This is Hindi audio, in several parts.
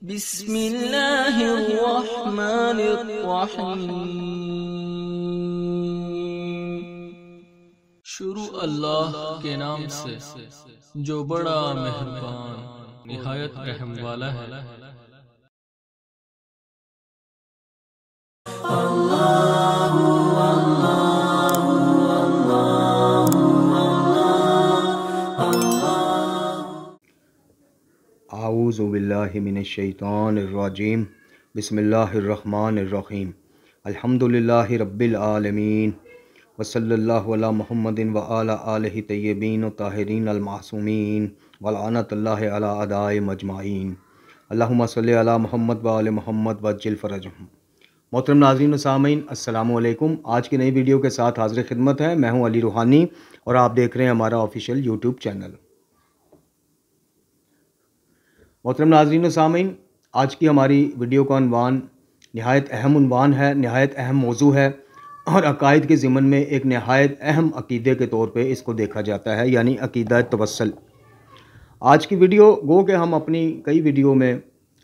بسم الله الرحمن الرحيم शुरू अल्लाह के नाम से जो बड़ा मेहरबान निहायत रहम वाला है अल्लाह अज़ुबिल्लिमिनशैतानरजीम बसमीम अलहमदिल्ला रबालमीन वसल महमदिन व आल आलिहि तय्यबीन ताहरीन अलमासूमीन वलानतल्लाह मजमाइन अल्लाम सल्ली अला महमद व आल व जिलफ़रज मोहतरम नाजीन सामीन असलकुम आज की नई वीडियो के साथ हाजिर खिदमत है मैं हूँ अली रूहानी और आप देख रहे हैं हमारा ऑफिशियल यूट्यूब चैनल मोहतरम नाजरीन सामीन आज की हमारी वीडियो का अनवान नहायत अहम अनवान है नहायत अहम मौजू है और अकायद के ज़िमन में एक नहायत अहम अकीदे के तौर पे इसको देखा जाता है यानी अकीद तवसल आज की वीडियो गो के हम अपनी कई वीडियो में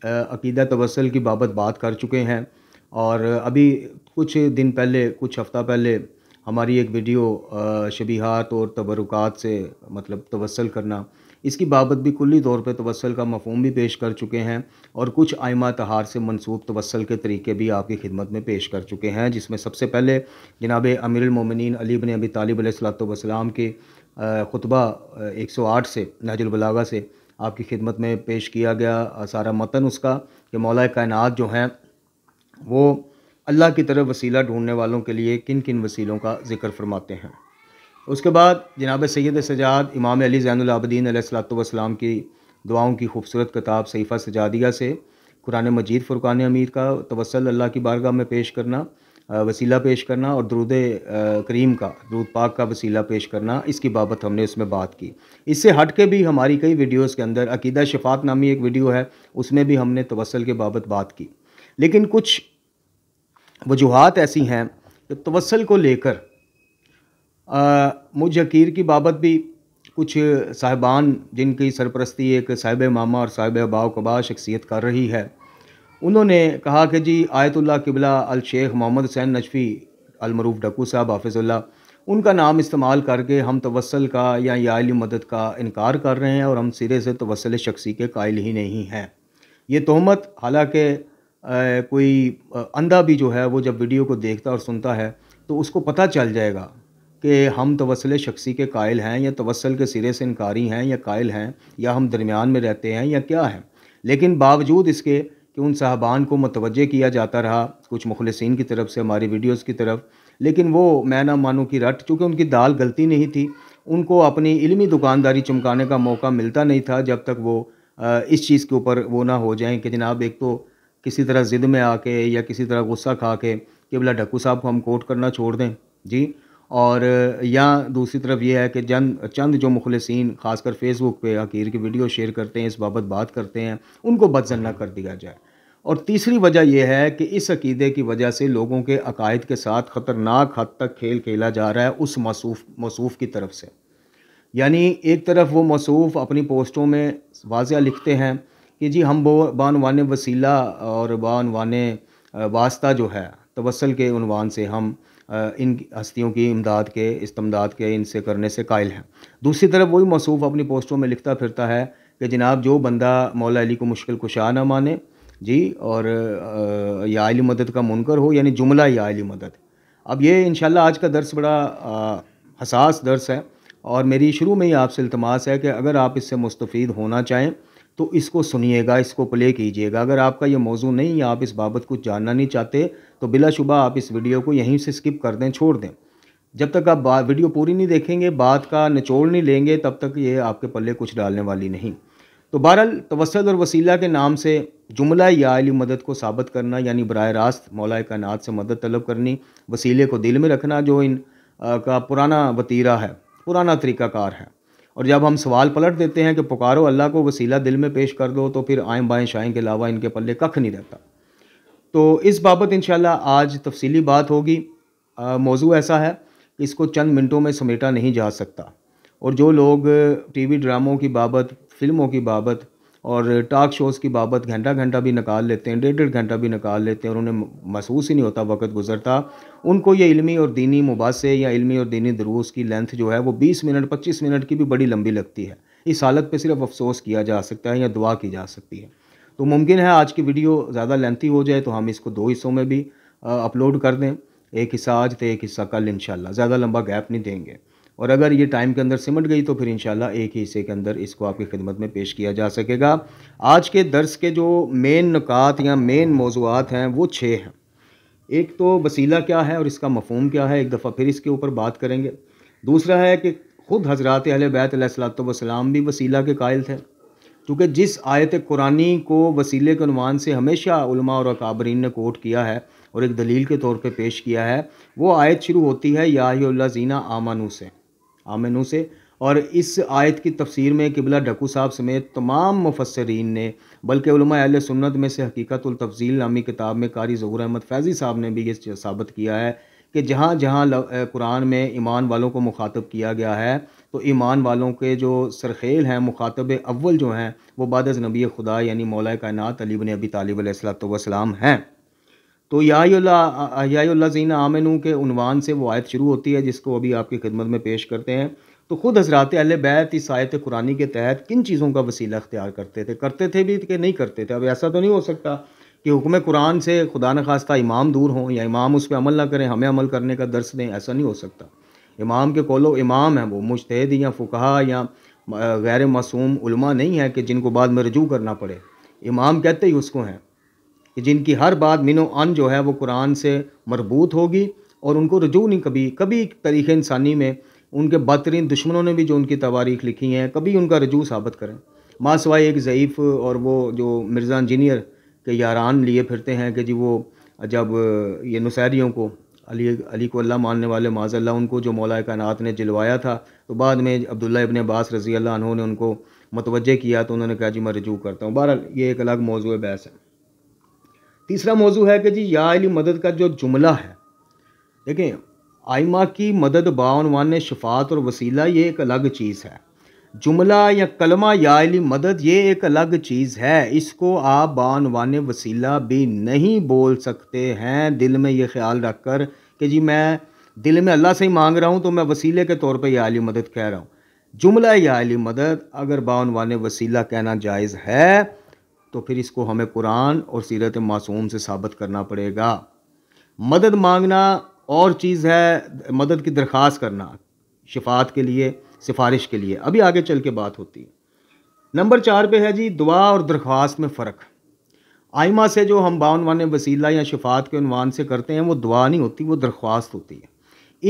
अकीद तवसल की बाबत बात कर चुके हैं और अभी कुछ दिन पहले कुछ हफ़्ता पहले हमारी एक वीडियो शबीहात और तबरुकात से मतलब तवसल करना इसकी बाबत भी कुल्ली तौर पर तवसल का मफहम भी पेश कर चुके हैं और कुछ आयमा तहार से मनसूब तवसल के तरीके भी आपकी खिदमत में पेश कर चुके हैं जिसमें सबसे पहले जनाब अमीरमिन अली बन अबी तालिब सलाम के खुतबा 108 से नहजुलबलागा से आपकी खिदमत में पेश किया गया सारा मतन उसका कि मौला कायनत जो हैं वो अल्लाह की तरफ वसीला ढूंढने वालों के लिए किन किन वसीलों का जिक्र फरमाते हैं उसके बाद जनाब सैद सजाद इमाम अली ज़ैनआबदीन सलाम की दुआओं की खूबसूरत किताब सैफ़ा सजादिया से कुरान मजीद फ़ुरान अमीर का तवसल अल्लाह की बारगाह में पेश करना वसीला पेश करना और दरूद करीम का दरूद पाक का वसीला पेश करना इसकी बाबत हमने उसमें बात की इससे हट के भी हमारी कई वीडियोस के अंदर अकीदा शफात नामी एक वीडियो है उसमें भी हमने तवसल के बाबत बात की लेकिन कुछ वजूहत ऐसी हैं कि तवसल को लेकर मुझ की बाबत भी कुछ साहिबान जिनकी सरपरस्ती एक साहिब मामा और साहिब अबाव कबा शख्सियत कर रही है उन्होंने कहा कि जी आयतुल्ला किबला अल शेख मोहम्मद हुसैन नजफ़ी अलमरूफ डकू साहब हाफिज़ुल्ला उनका नाम इस्तेमाल करके हम तवसल का या याली मदद का इनकार कर रहे हैं और हम सिरे से तवसल शख्सी के कायल ही नहीं हैं ये तहमत हालांकि कोई अंधा भी जो है वो जब वीडियो को देखता और सुनता है तो उसको पता चल जाएगा कि हम तवसल शख्सी के कायल हैं या तवसल के सिरे से इनकारी हैं या कायल हैं या हम दरमियान में रहते हैं या क्या हैं लेकिन बावजूद इसके कि उन साहबान को मतवजह किया जाता रहा कुछ मुखलसिन की तरफ से हमारी वीडियोस की तरफ लेकिन वो मैं ना मानूँ की रट चूँकि उनकी दाल गलती नहीं थी उनको अपनी इलमी दुकानदारी चमकाने का मौका मिलता नहीं था जब तक वो इस चीज़ के ऊपर वो ना हो जाएँ कि जनाब एक तो किसी तरह ज़िद में आके या किसी तरह गुस्सा खा के कि बोला डक्कू साहब को हम कोट करना छोड़ दें जी और या दूसरी तरफ यह है कि जन चंद जो मुखलसिन खासकर फेसबुक पे अकीर की वीडियो शेयर करते हैं इस बाबत बात करते हैं उनको बदजन्ना कर दिया जाए और तीसरी वजह यह है कि इस अकीदे की वजह से लोगों के अकायद के साथ ख़तरनाक हद तक खेल खेला जा रहा है उस मसूफ मसूफ की तरफ से यानी एक तरफ वो मसूफ अपनी पोस्टों में वाजिया लिखते हैं कि जी हम बान वान वसीला और बान वान वास्ता जो है तवसल के उनवान से हम इन हस्तियों की इमदाद के इस्तमदाद के इनसे करने से कायल हैं दूसरी तरफ वही मसूफ अपनी पोस्टों में लिखता फिरता है कि जनाब जो बंदा मौला अली को मुश्किल कुशा ना माने जी और या अली मदद का मुनकर हो यानी जुमला या अली मदद अब ये इन आज का दर्स बड़ा हसास दर्स है और मेरी शुरू में ही आपसे इल्तमास है कि अगर आप इससे मुस्तफ़ होना चाहें तो इसको सुनिएगा इसको प्ले कीजिएगा अगर आपका ये मौजू नहीं है आप इस बाबत कुछ जानना नहीं चाहते तो बिलाशुबा आप इस वीडियो को यहीं से स्किप कर दें छोड़ दें जब तक आप वीडियो पूरी नहीं देखेंगे बात का निचोड़ नहीं लेंगे तब तक ये आपके पल्ले कुछ डालने वाली नहीं तो बहरल तवसल और वसीला के नाम से जुमला या अली मदद को साबित करना यानी बर रास्त मौलाए कायनात से मदद तलब करनी वसीले को दिल में रखना जो इन आ, का पुराना वतीरा है पुराना तरीक़ाकार है और जब हम सवाल पलट देते हैं कि पुकारो अल्लाह को वसीला दिल में पेश कर दो तो फिर आएँ बाएँ शाएँ के अलावा इनके पल्ले कख नहीं रहता तो इस बाबत इन आज तफसीली बात होगी मौजू ऐसा है कि इसको चंद मिनटों में समेटा नहीं जा सकता और जो लोग वी ड्रामों की बाबत फ़िल्मों की बाबत और टॉक शोज़ की बाबत घंटा घंटा भी निकाल लेते हैं डेढ़ डेढ़ घंटा भी निकाल लेते हैं और उन्हें महसूस ही नहीं होता वक्त गुजरता उनको ये इलमी और दीनी मुबासे या इल्मी और दीनी दरूस की लेंथ जो है वो बीस मिनट पच्चीस मिनट की भी बड़ी लंबी लगती है इस हालत पर सिर्फ अफसोस किया जा सकता है या दुआ की जा सकती है तो मुमकिन है आज की वीडियो ज़्यादा लेंथी हो जाए तो हम इसको दो हिस्सों में भी अपलोड कर दें एक हिस्सा आज तो एक हिस्सा कल इन ज़्यादा लंबा गैप नहीं देंगे और अगर ये टाइम के अंदर सिमट गई तो फिर इन एक ही हिस्से के अंदर इसको आपकी खिदमत में पेश किया जा सकेगा आज के दर्स के जो मेन नकात या मेन मौजूद हैं वो छः हैं एक तो वसीला क्या है और इसका मफहम क्या है एक दफ़ा फिर इसके ऊपर बात करेंगे दूसरा है कि ख़ुद हज़रत अहल बैत वसलाम भी वसीला के कायल थे क्योंकि जिस आयत कुरानी को वसीले के अनुमान से हमेशा उलमा और अकाबरीन ने कोट किया है और एक दलील के तौर पे पेश किया है वो आयत शुरू होती है याहील्ला जीना आमानू से आमनों से और इस आयत की तफसीर में किबला ढकू साहब समेत तमाम मुफसरीन ने बल्कि अल सुन्नत में से हकीकतुलतफजील नामी किताब में कारी ज़हूर अहमद फैज़ी साहब ने भी ये साबित किया है कि जहाँ जहाँ कुरान में ईमान वालों को मुखातब किया गया है तो ईमान वालों के जो सरखेल हैं मुखातब अव्वल जो हैं वो बाद नबी खुदा यानी मौल कायनात अली बन अबी तालब हैं तो याजीन आमनू के उनवान से वो आयत शुरू होती है जिसको अभी आपकी खिदमत में पेश करते हैं तो ख़ुद हजरात अल बैत इस आयत कुरानी के तहत किन चीज़ों का वसीला अख्तियार करते थे करते थे भी कि नहीं करते थे अब ऐसा तो नहीं हो सकता कि हुक्म कुरान से खुदा न खास्ता इमाम दूर हों या इमाम उस पर अमल ना करें हमें अमल करने का दर्स दें ऐसा नहीं हो सकता इमाम के कोलो इमाम हैं वो मुश्तद या फ़ुकहा या गैर मासूम नहीं है कि जिनको बाद में रजू करना पड़े इमाम कहते ही उसको हैं कि जिनकी हर बात मिनो अन जो है वो कुरान से मरबूत होगी और उनको रजू नहीं कभी कभी तरीक़ इंसानी में उनके बदतरीन दुश्मनों ने भी जो उनकी तवारीख लिखी हैं कभी उनका रजू साबित करें माँ सवाए एक ज़यीफ़ और वो जो मिर्ज़ा इंजीनियर के यारान लिए फिरते हैं कि जी वो जब ये नुसैरियों को अली अली को अल्लाह मानने वाले माजल्ला उनको जो मौला कायनात ने जिलवाया था तो बाद में अब्दुल्ला इबन अब्बास रज़ी अल्लाह ने उनको मतवज़ किया तो उन्होंने कहा जी मैं रजू करता हूँ बहरहाल ये एक अलग मौजू बहस है तीसरा मौजू है कि जी या अली मदद का जो जुमला है देखें आइमा की मदद बानवान शफात और वसीला ये एक अलग चीज़ है जुमला या कलमा या अली मदद ये एक अलग चीज़ है इसको आप बानवान वसीला भी नहीं बोल सकते हैं दिल में ये ख्याल रख कर कि जी मैं दिल में अल्लाह से ही मांग रहा हूँ तो मैं वसीले के तौर पर या अली मदद कह रहा हूँ जुमला या अली मदद अगर बानवान वसीला कहना जायज़ है तो फिर इसको हमें कुरान और सीरत मासूम से साबित करना पड़ेगा मदद मांगना और चीज़ है मदद की दरख्वास्त करना शिफात के लिए सिफारिश के लिए अभी आगे चल के बात होती है नंबर चार पे है जी दुआ और दरख्वास्त में फ़र्क आइमा से जो हम वान वसीला या शिफात के अनवान से करते हैं वो दुआ नहीं होती वो दरख्वास्त होती है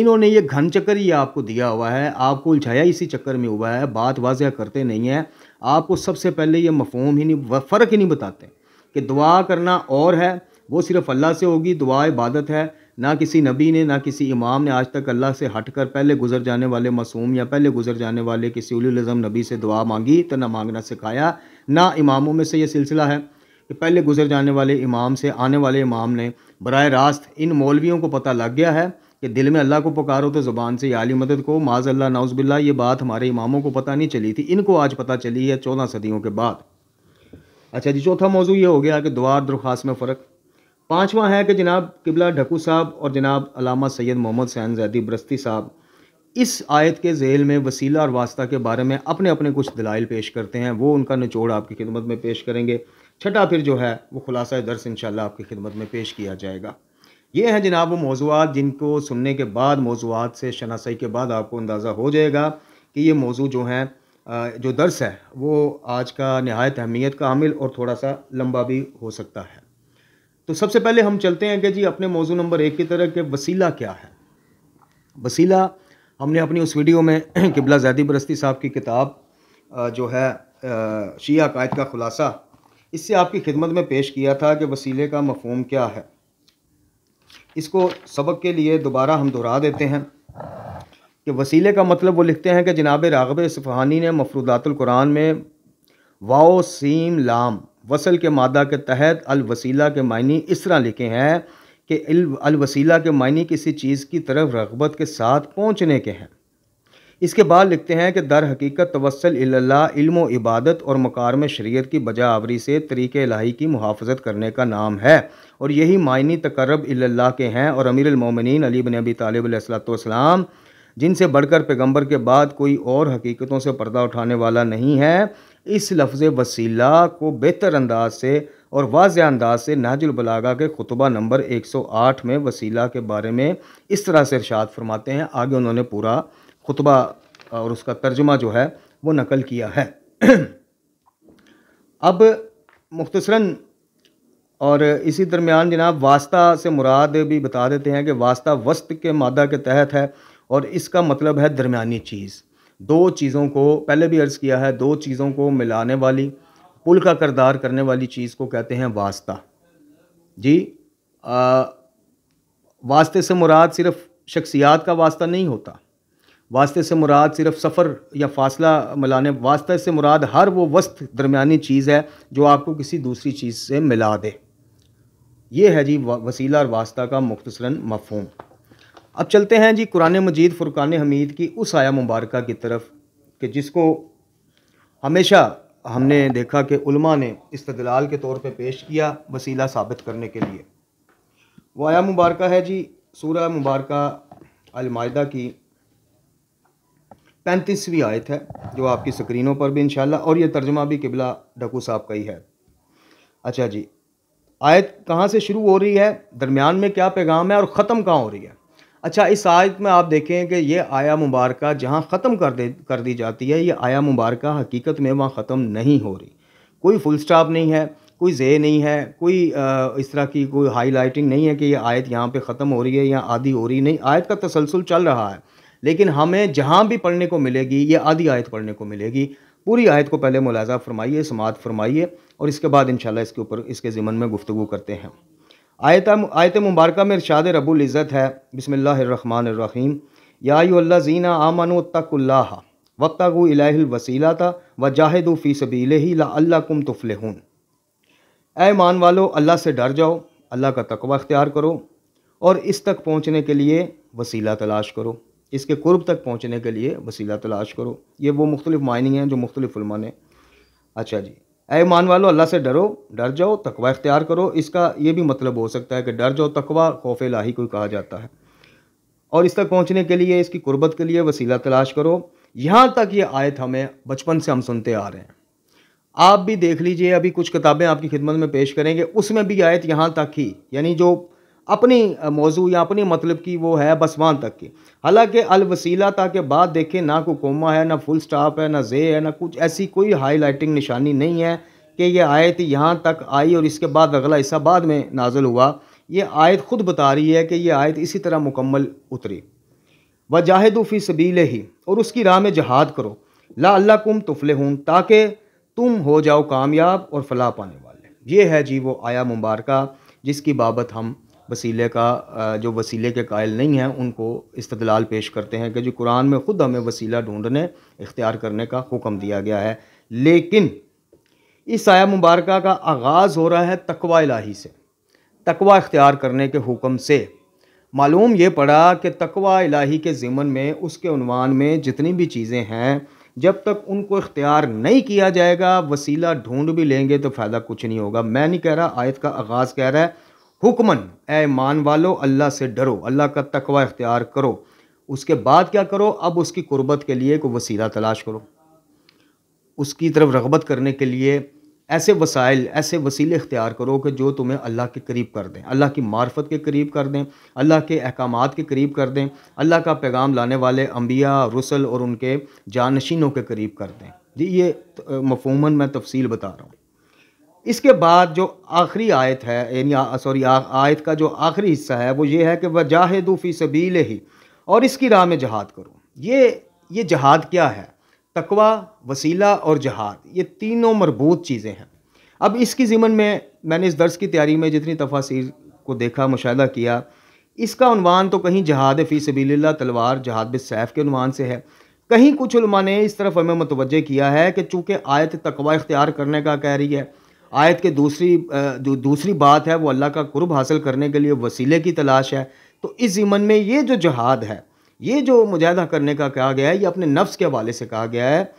इन्होंने ये घन चक्कर ही आपको दिया हुआ है आपको उलझाया इसी चक्कर में हुआ है बात वाजिया करते नहीं हैं आपको सबसे पहले ये मफहम ही नहीं फ़र्क ही नहीं बताते कि दुआ करना और है वो सिर्फ़ अल्लाह से होगी दुआ इबादत है ना किसी नबी ने ना किसी इमाम ने आज तक अल्लाह से हट कर पहले गुजर जाने वाले मासूम या पहले गुजर जाने वाले किसी उलम नबी से दुआ मांगी तो ना मांगना सिखाया ना इमामों में से ये सिलसिला है कि पहले गुजर जाने वाले इमाम से आने वाले इमाम ने बर रास्त इन मौलवियों को पता लग गया है कि दिल में अल्लाह को पुकारो तो ज़ुबान से आली मदद को माज अल्लाह नाउज़बिल्ला ये बात हमारे इमामों को पता नहीं चली थी इनको आज पता चली है चौदह सदियों के बाद अच्छा जी चौथा मौजू ये हो गया कि दुआ दरख्वास्त में फ़र्क पाँचवा है कि जनाब किबला ढकू साहब और जनाब अलामा सैयद मोहम्मद सैन जैदी बरस्ती साहब इस आयत के जेल में वसीला और वास्ता के बारे में अपने अपने कुछ दलाइल पेश करते हैं वो उनका निचोड़ आपकी खिदमत में पेश करेंगे छठा फिर जो है वो खुलासा दर्स इन आपकी खिदमत में पेश किया जाएगा ये हैं जनाब वो मौजूद जिनको सुनने के बाद मौजूद से शनासाई के बाद आपको अंदाज़ा हो जाएगा कि ये मौजू जो हैं जो दर्स है वो आज का नहायत अहमियत का हामिल और थोड़ा सा लंबा भी हो सकता है तो सबसे पहले हम चलते हैं कि जी अपने मौजू नंबर एक की तरह के वसीला क्या है वसीला हमने अपनी उस वीडियो में किबला जैदी बरस्ती साहब की किताब जो है शी अकायद का ख़ुलासा इससे आपकी खिदमत में पेश किया था कि वसीले का मफहम क्या है इसको सबक के लिए दोबारा हम दोहरा देते हैं कि वसीले का मतलब वो लिखते हैं कि जनाब रागब सफहानी ने कुरान में वाओ सीम लाम वसल के मादा के तहत वसीला के मायने इस तरह लिखे हैं कि वसीला के मायने किसी चीज़ की तरफ रगबत के साथ पहुँचने के हैं इसके बाद लिखते हैं कि दर हकीकत तवसल इल्म इबादत और मकार में शरीयत की बजा आवरी से तरीक़ लाही की मुहाफ़त करने का नाम है और यही मायनी तकरब अल्लाह के हैं और अमीरमिन अली बन अबी तालब जिनसे बढ़कर पैगंबर के बाद कोई और हकीकतों से पर्दा उठाने वाला नहीं है इस लफ्ज़ वसीला को बेहतर अंदाज से और वाज अंदाज से नाजुलबलागा के खुतबा नंबर 108 में वसीला के बारे में इस तरह से इर्शाद फरमाते हैं आगे उन्होंने पूरा खुतबा और उसका तर्जुमा जो है वो नकल किया है अब मुख्तसरा और इसी दरमियान जनाब वास्ता से मुराद भी बता देते हैं कि वास्ता वस्त के मादा के तहत है और इसका मतलब है दरमियानी चीज़ दो चीज़ों को पहले भी अर्ज़ किया है दो चीज़ों को मिलाने वाली पुल का करदार करने वाली चीज़ को कहते हैं वास्ता जी आ, वास्ते से मुराद सिर्फ शख्सियात का वास्ता नहीं होता वास्ते से मुराद सिर्फ सफ़र या फ़ासला मिलाने वास्ते से मुराद हर वो वस्त दरमियानी चीज़ है जो आपको किसी दूसरी चीज़ से मिला दे ये है जी वसीला और वास्ता का मुख्तसरा मफहम अब चलते हैं जी कुरान मजीद फ़ुरक़ान हमीद की उस आया मुबारक की तरफ कि जिसको हमेशा हमने देखा कि ने इस्तदलाल के तौर पे पेश किया वसीला साबित करने के लिए वो आया मुबारक है जी सूर्य मुबारक अलमायदा की पैंतीसवीं आयत है जो आपकी स्क्रीनों पर भी इंशाल्लाह और ये तर्जमा भी किबला डकू साहब का ही है अच्छा जी आयत कहाँ से शुरू हो रही है दरमियान में क्या पैगाम है और ख़त्म कहाँ हो रही है अच्छा इस आयत में आप देखें कि ये आया मुबारक जहाँ ख़त्म कर दे कर दी जाती है ये आया मुबारक हकीकत में वहाँ ख़त्म नहीं हो रही कोई फुल स्टॉप नहीं है कोई जे नहीं है कोई इस तरह की कोई हाईलाइटिंग नहीं है कि ये आयत यहाँ पे ख़त्म हो रही है या आधी हो रही नहीं आयत का तसलसल चल रहा है लेकिन हमें जहाँ भी पढ़ने को मिलेगी ये आधी आयत पढ़ने को मिलेगी पूरी आयत को पहले मुलाजा फरमाइए समात फरमाइए और इसके बाद इन इसके ऊपर इसके ज़िमन में गुफ्तु करते हैं आयत आयत मुबारक में इरशाद रबुल्ज़त है बिसमीम याल्ला जीना आमन तकुल्ला वक्त वसीला था व जाहिद फ़ी सबील ही तफल हूँ ए मान वालो अल्लाह से डर जाओ अल्लाह का तकवा अख्तियार करो और इस तक पहुँचने के लिए वसीला तलाश करो इसके कुर्ब तक पहुँचने के लिए वसीला तलाश करो ये वो मुख्तलिफ़ मायनिंग हैं जो मुख्तलिफ़ ने अच्छा जी अय मान वालो अल्लाह से डरो डर जाओ तकवा इख्तियार करो इसका ये भी मतलब हो सकता है कि डर जाओ तकवा खौफ लाही को कहा जाता है और इस तक पहुँचने के लिए इसकी कुर्बत के लिए वसीला तलाश करो यहाँ तक ये आयत हमें बचपन से हम सुनते आ रहे हैं आप भी देख लीजिए अभी कुछ किताबें आपकी खिदमत में पेश करेंगे उसमें भी आयत यहाँ तक ही यानी जो अपनी मौजू या अपनी मतलब की वो है बसवान तक की हालांकि अलवसीला ता के बाद देखें ना को कोमा है ना फुल स्टाप है ना जे है ना कुछ ऐसी कोई हाईलाइटिंग निशानी नहीं है कि ये आयत यहाँ तक आई और इसके बाद अगला हिस्सा बाद में नाजल हुआ ये आयत ख़ुद बता रही है कि ये आयत इसी तरह मुकम्मल उतरी व वजाहिदूफ़ी सबीले ही और उसकी राह में जहाद करो ला अल्ला कुम तुफले हूँ ताकि तुम हो जाओ कामयाब और फलाह पाने वाले ये है जी वो आया मुबारक जिसकी बाबत हम वसीले का जो वसीले के कायल नहीं हैं उनको इस्तलाल पेश करते हैं कि जो कुरान में ख़ुद हमें वसीला ढूंढने इख्तियार करने का हुक्म दिया गया है लेकिन इस आया मुबारक का आगाज़ हो रहा है तकवा इलाही से तकवा इख्तियार करने के हुक्म से मालूम ये पड़ा कि तकवा इलाही के ज़िमन में उसके उनवान में जितनी भी चीज़ें हैं जब तक उनको इख्तियार नहीं किया जाएगा वसीला ढूंढ भी लेंगे तो फ़ायदा कुछ नहीं होगा मैं नहीं कह रहा आयत का आगाज़ कह रहा है हुक्मन ए मान वालो अल्लाह से डरो अल्लाह का तकवा इख्तियार करो उसके बाद क्या करो अब उसकी कुर्बत के लिए कोई वसीला तलाश करो उसकी तरफ रगबत करने के लिए ऐसे वसाइल ऐसे वसीले इख्तियार करो कि जो तुम्हें अल्लाह के करीब कर दें अल्लाह की मार्फत के करीब कर दें अल्लाह के अहकाम के करीब कर दें अल्लाह का पैगाम लाने वाले अम्बिया रसल और उनके जानशीनों के करीब कर दें जी ये मफूमन मैं तफसील बता रहा हूँ इसके बाद जो आखिरी आयत है यानी सॉरी आयत का जो आखिरी हिस्सा है वो ये है कि वजाहदूफ़ी सबील ही और इसकी राह में जहाद करो ये ये जहाद क्या है तकवा वसीला और जहाद ये तीनों मरबूत चीज़ें हैं अब इसकी ज़िमन में मैंने इस दर्स की तैयारी में जितनी तफासिर को देखा मुशाह किया इसका अनवान तो कहीं जहाद फ़ी सबील तलवार जहाद बैफ़ के अनवान से है कहीं कुछ ने इस तरफ हमें मतवजह किया है कि चूँकि आयत तकवा इख्तियार करने का कह रही है आयत के दूसरी जो दूसरी बात है वो अल्लाह का कुर्ब हासिल करने के लिए वसीले की तलाश है तो इस ज़िमन में ये जो जहाद है ये जो मुजाहदा करने का कहा गया है ये अपने नफ्स के हवाले से कहा गया है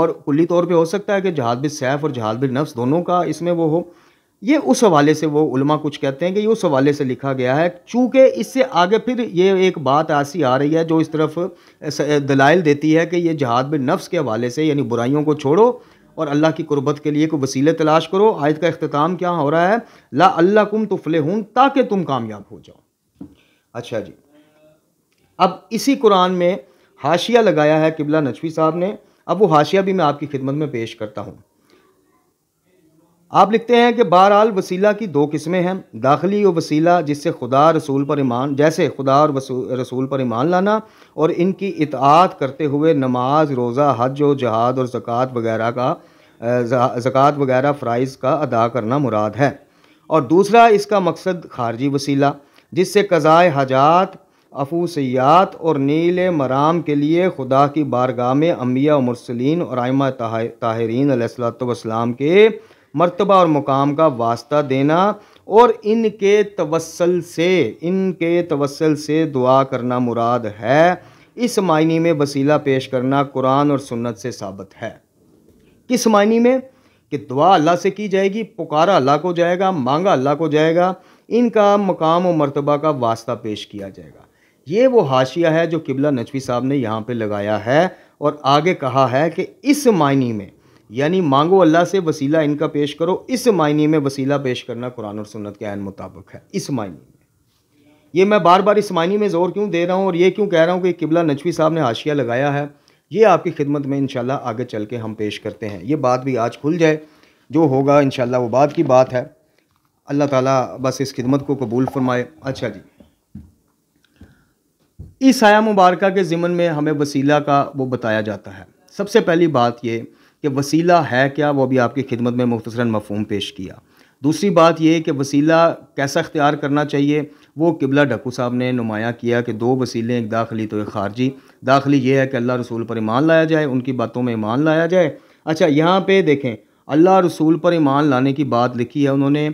और कुली तौर पे हो सकता है कि जहाद बिल सैफ़ और जहाद बिल नफ्स दोनों का इसमें वो हो ये उस हवाले से वो उलमा कुछ कहते हैं कि ये उस हवाले से लिखा गया है चूँकि इससे आगे फिर ये एक बात ऐसी आ रही है जो इस तरफ दलाइल देती है कि ये जहाद बिल नफ्स के हवाले से यानी बुराइयों को छोड़ो और अल्लाह की कुर्बत के लिए कोई वसीले तलाश करो आयत का अख्ताम क्या हो रहा है ला अल्लाह कुम तुफले हूँ ताकि तुम कामयाब हो जाओ अच्छा जी अब इसी कुरान में हाशिया लगाया है किबला नचवी साहब ने अब वो हाशिया भी मैं आपकी खिदमत में पेश करता हूँ आप लिखते हैं कि बहरहाल वसीला की दो किस्में हैं दाखिली व वसीला जिससे खुदा रसूल पर ईमान जैसे खुदा और रसूल पर ईमान लाना और इनकी इतात करते हुए नमाज रोज़ा हज व जहाद और ज़क़़त वगैरह का ज़क़़त वगैरह फ़राइज़ का अदा करना मुराद है और दूसरा इसका मकसद खारजी वसीला जिससे कज़ाए हजात अफूसियात और नील मराम के लिए खुदा की बारगाह में अम्बिया और मुरसलिन और आयमा ताहरीन सलाम के मर्तबा और मुकाम का वास्ता देना और इनके तवसल से इनके तवसल से दुआ करना मुराद है इस मायने में वसीला पेश करना कुरान और सुन्नत से साबित है किस मायने में कि दुआ अल्लाह से की जाएगी पुकारा अल्लाह को जाएगा मांगा अल्लाह को जाएगा इनका मकाम और मरतबा का वास्ता पेश किया जाएगा ये वो हाशिया है जो किबला नचवी साहब ने यहाँ पे लगाया है और आगे कहा है कि इस मायने में यानी मांगो अल्लाह से वसीला इनका पेश करो इस मायने में वसीला पेश करना कुरान और सुन्नत के अहन मुताबिक है इस मायने में ये मैं बार बार इस मायने में ज़ोर क्यों दे रहा हूँ और ये क्यों कह रहा हूँ कि किबला नचवी साहब ने हाशिया लगाया है ये आपकी खिदमत में इन आगे चल के हम पेश करते हैं ये बात भी आज खुल जाए जो होगा इन वो बाद की बात है अल्लाह ताला बस इस खिदमत को कबूल फरमाए अच्छा जी इस आया मुबारक के ज़िमन में हमें वसीला का वो बताया जाता है सबसे पहली बात ये कि वसीला है क्या वो भी आपकी खिदमत में मुख्तसरा मफहम पेश किया दूसरी बात यह कि वसीला कैसा अख्तियार करना चाहिए वो किबला डकू साहब ने नुमाया किया कि दो वसीले एक दाखिली तो एक खारजी दाखिली ये है कि अल्लाह रसूल पर ईमान लाया जाए उनकी बातों में ईमान लाया जाए अच्छा यहाँ पे देखें अल्लाह रसूल पर ईमान लाने की बात लिखी है उन्होंने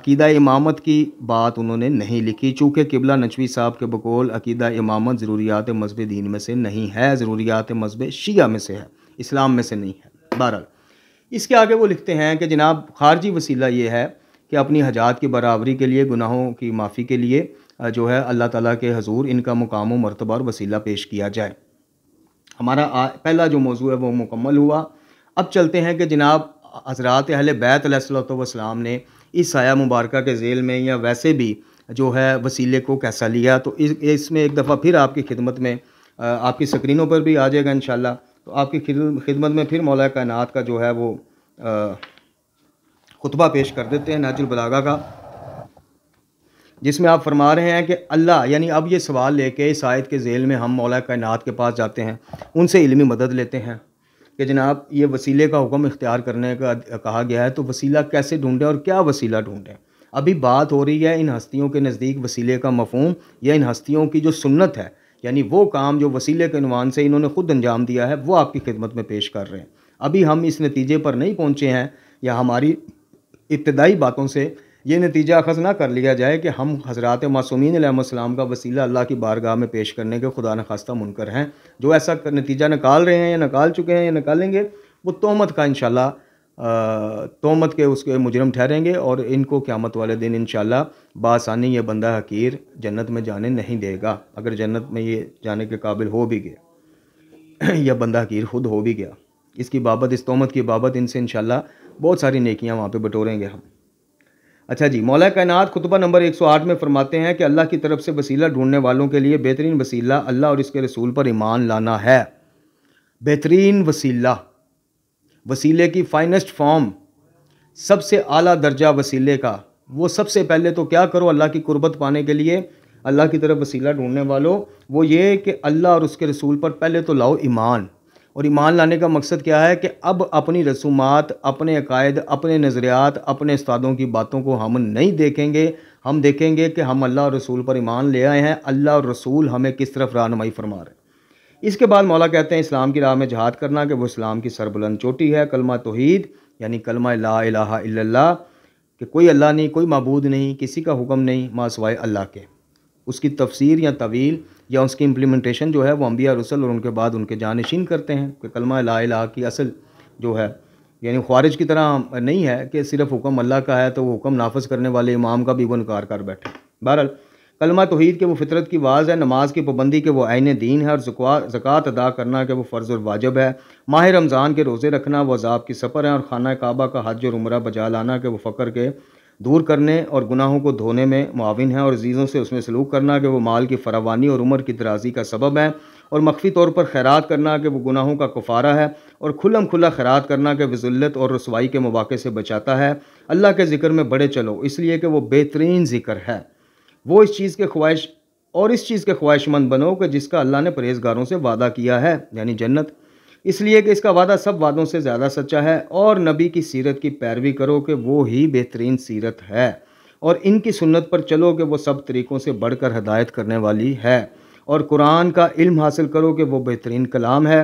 अकीदा इमामत की बात उन्होंने नहीं लिखी चूँकि किबला नचवी साहब के बकौल अकीदा इमामत ज़रूरियात मजहब दीन में से नहीं है ज़रूरियात मजहब शिया में से है इस्लाम में से नहीं है बहरहाल इसके आगे वो लिखते हैं कि जनाब खारजी वसीला ये है कि अपनी हजात की बराबरी के लिए गुनाहों की माफ़ी के लिए जो है अल्लाह ताला के हजूर इनका मुकाम मरतबा और वसीला पेश किया जाए हमारा पहला जो मौजू है वो मुकम्मल हुआ अब चलते हैं कि जनाब हजरात अहल बैतलाम ने इस साया मुबारक के जेल में या वैसे भी जो है वसीले को कैसा लिया तो इसमें इस एक दफ़ा फिर आपकी खिदमत में आपकी स्क्रीनों पर भी आ जाएगा इन तो आपकी खिदमत में फिर मौला कायनात का जो है वो खुतबा पेश कर देते हैं बलागा का जिसमें आप फरमा रहे हैं कि अल्लाह यानी अब ये सवाल लेके इस आयत के जेल में हम मौला कायनात के पास जाते हैं उनसे इलमी मदद लेते हैं कि जनाब ये वसीले का हुक्म इख्तियार करने का कहा गया है तो वसीला कैसे ढूंढें और क्या वसीला ढूंढें अभी बात हो रही है इन हस्तियों के नज़दीक वसीले का मफहम या इन हस्तियों की जो सुन्नत है यानी वो काम जो वसीले के अनुमान से इन्होंने खुद अंजाम दिया है वो आपकी खिदमत में पेश कर रहे हैं अभी हम इस नतीजे पर नहीं पहुँचे हैं या हमारी इब्तदाई बातों से ये नतीजा अखज़ ना कर लिया जाए कि हम हज़रत मासूमिन का वसीला अल्लाह की बारगाह में पेश करने के खुदा नखास्ता मुनकर हैं जो ऐसा नतीजा निकाल रहे हैं या निकाल चुके हैं या निकालेंगे वो तोहमत का इनशाला तोमत के उसके मुजरम ठहरेंगे और इनको क्यामत वाले दिन इन बासानी यह बंदा हकीर जन्नत में जाने नहीं देगा अगर जन्नत में ये जाने के काबिल हो भी गया यह बंदा हकीर खुद हो भी गया इसकी बाबत इस तोमत की बाबत इनसे इन बहुत सारी नेकियाँ वहाँ पर बटोरेंगे हम अच्छा जी मौला कायनात खुतबा नंबर 108 में फरमाते हैं कि अल्लाह की तरफ से वसीला ढूंढने वालों के लिए बेहतरीन वसीला अल्लाह और इसके रसूल पर ईमान लाना है बेहतरीन वसीला वसीले की फाइनेस्ट फॉर्म सबसे आला दर्जा वसीले का वो सबसे पहले तो क्या करो अल्लाह की कुर्बत पाने के लिए अल्लाह की तरफ वसीला ढूंढने वालों वो ये कि अल्लाह और उसके रसूल पर पहले तो लाओ ईमान और ईमान लाने का मकसद क्या है कि अब अपनी रसूमात अपने अकायद अपने नज़रियात अपने उस्तादों की बातों को हम नहीं देखेंगे हम देखेंगे कि हम अल्लाह और रसूल पर ईमान ले आए हैं अल्लाह और रसूल हमें किस तरफ रहनमाई फरमा रहे हैं इसके बाद मौला कहते हैं इस्लाम की राह में जहाद करना कि वो इस्लाम की सरबुलंद चोटी है कलमा तोहीद यानी कलमा ला इलाहा इल्लल्लाह कि कोई अल्लाह नहीं कोई मबूद नहीं किसी का हुक्म नहीं मासवाए अल्लाह के उसकी तफसीर या तवील या उसकी इम्प्लीमेंटेशन जो है वो अम्बिया रसल और उनके बाद उनके जानशीन करते हैं कि कलमा ला इलाहा की असल जो है यानी ख्वारिज की तरह नहीं है कि सिर्फ हुक्म अल्लाह का है तो वो हुक्म नाफज करने वाले इमाम का भी वो इनकार कर बैठे बहरहाल कलमा तोहद के वो फितरत की वाज है नमाज की पाबंदी के वो आयन दीन है और ज़क़़त अदा करना के वो फ़र्ज़ और वाजब है माह रमज़ान के रोज़े रखना वो अजाब की सफ़र है और खाना काबा का हज और उम्र बजा लाना के वो फ़कर के दूर करने और गुनाहों को धोने में मुआवन है और अजीज़ों से उसमें सलूक करना कि वो माल की फरावानी और उम्र की दराजी का सबब है और मख्फी तौर पर खैरात करना कि वो गुनाहों का कुफारा है और खुलम खुला खैरात करना के वजुल्लत और रसवाई के मौाक़े से बचाता है अल्लाह के ज़िक्र में बड़े चलो इसलिए कि वो बेहतरीन ज़िक्र है वो इस चीज़ के ख्वाहिश और इस चीज़ के ख्वाहिशमंद बनो कि जिसका अल्लाह ने परहेजगारों से वादा किया है यानी जन्नत इसलिए कि इसका वादा सब वादों से ज़्यादा सच्चा है और नबी की सीरत की पैरवी करो कि वो ही बेहतरीन सीरत है और इनकी सुन्नत पर चलो कि वो सब तरीक़ों से बढ़कर हदायत करने वाली है और कुरान का इल्म हासिल करो कि वो बेहतरीन कलाम है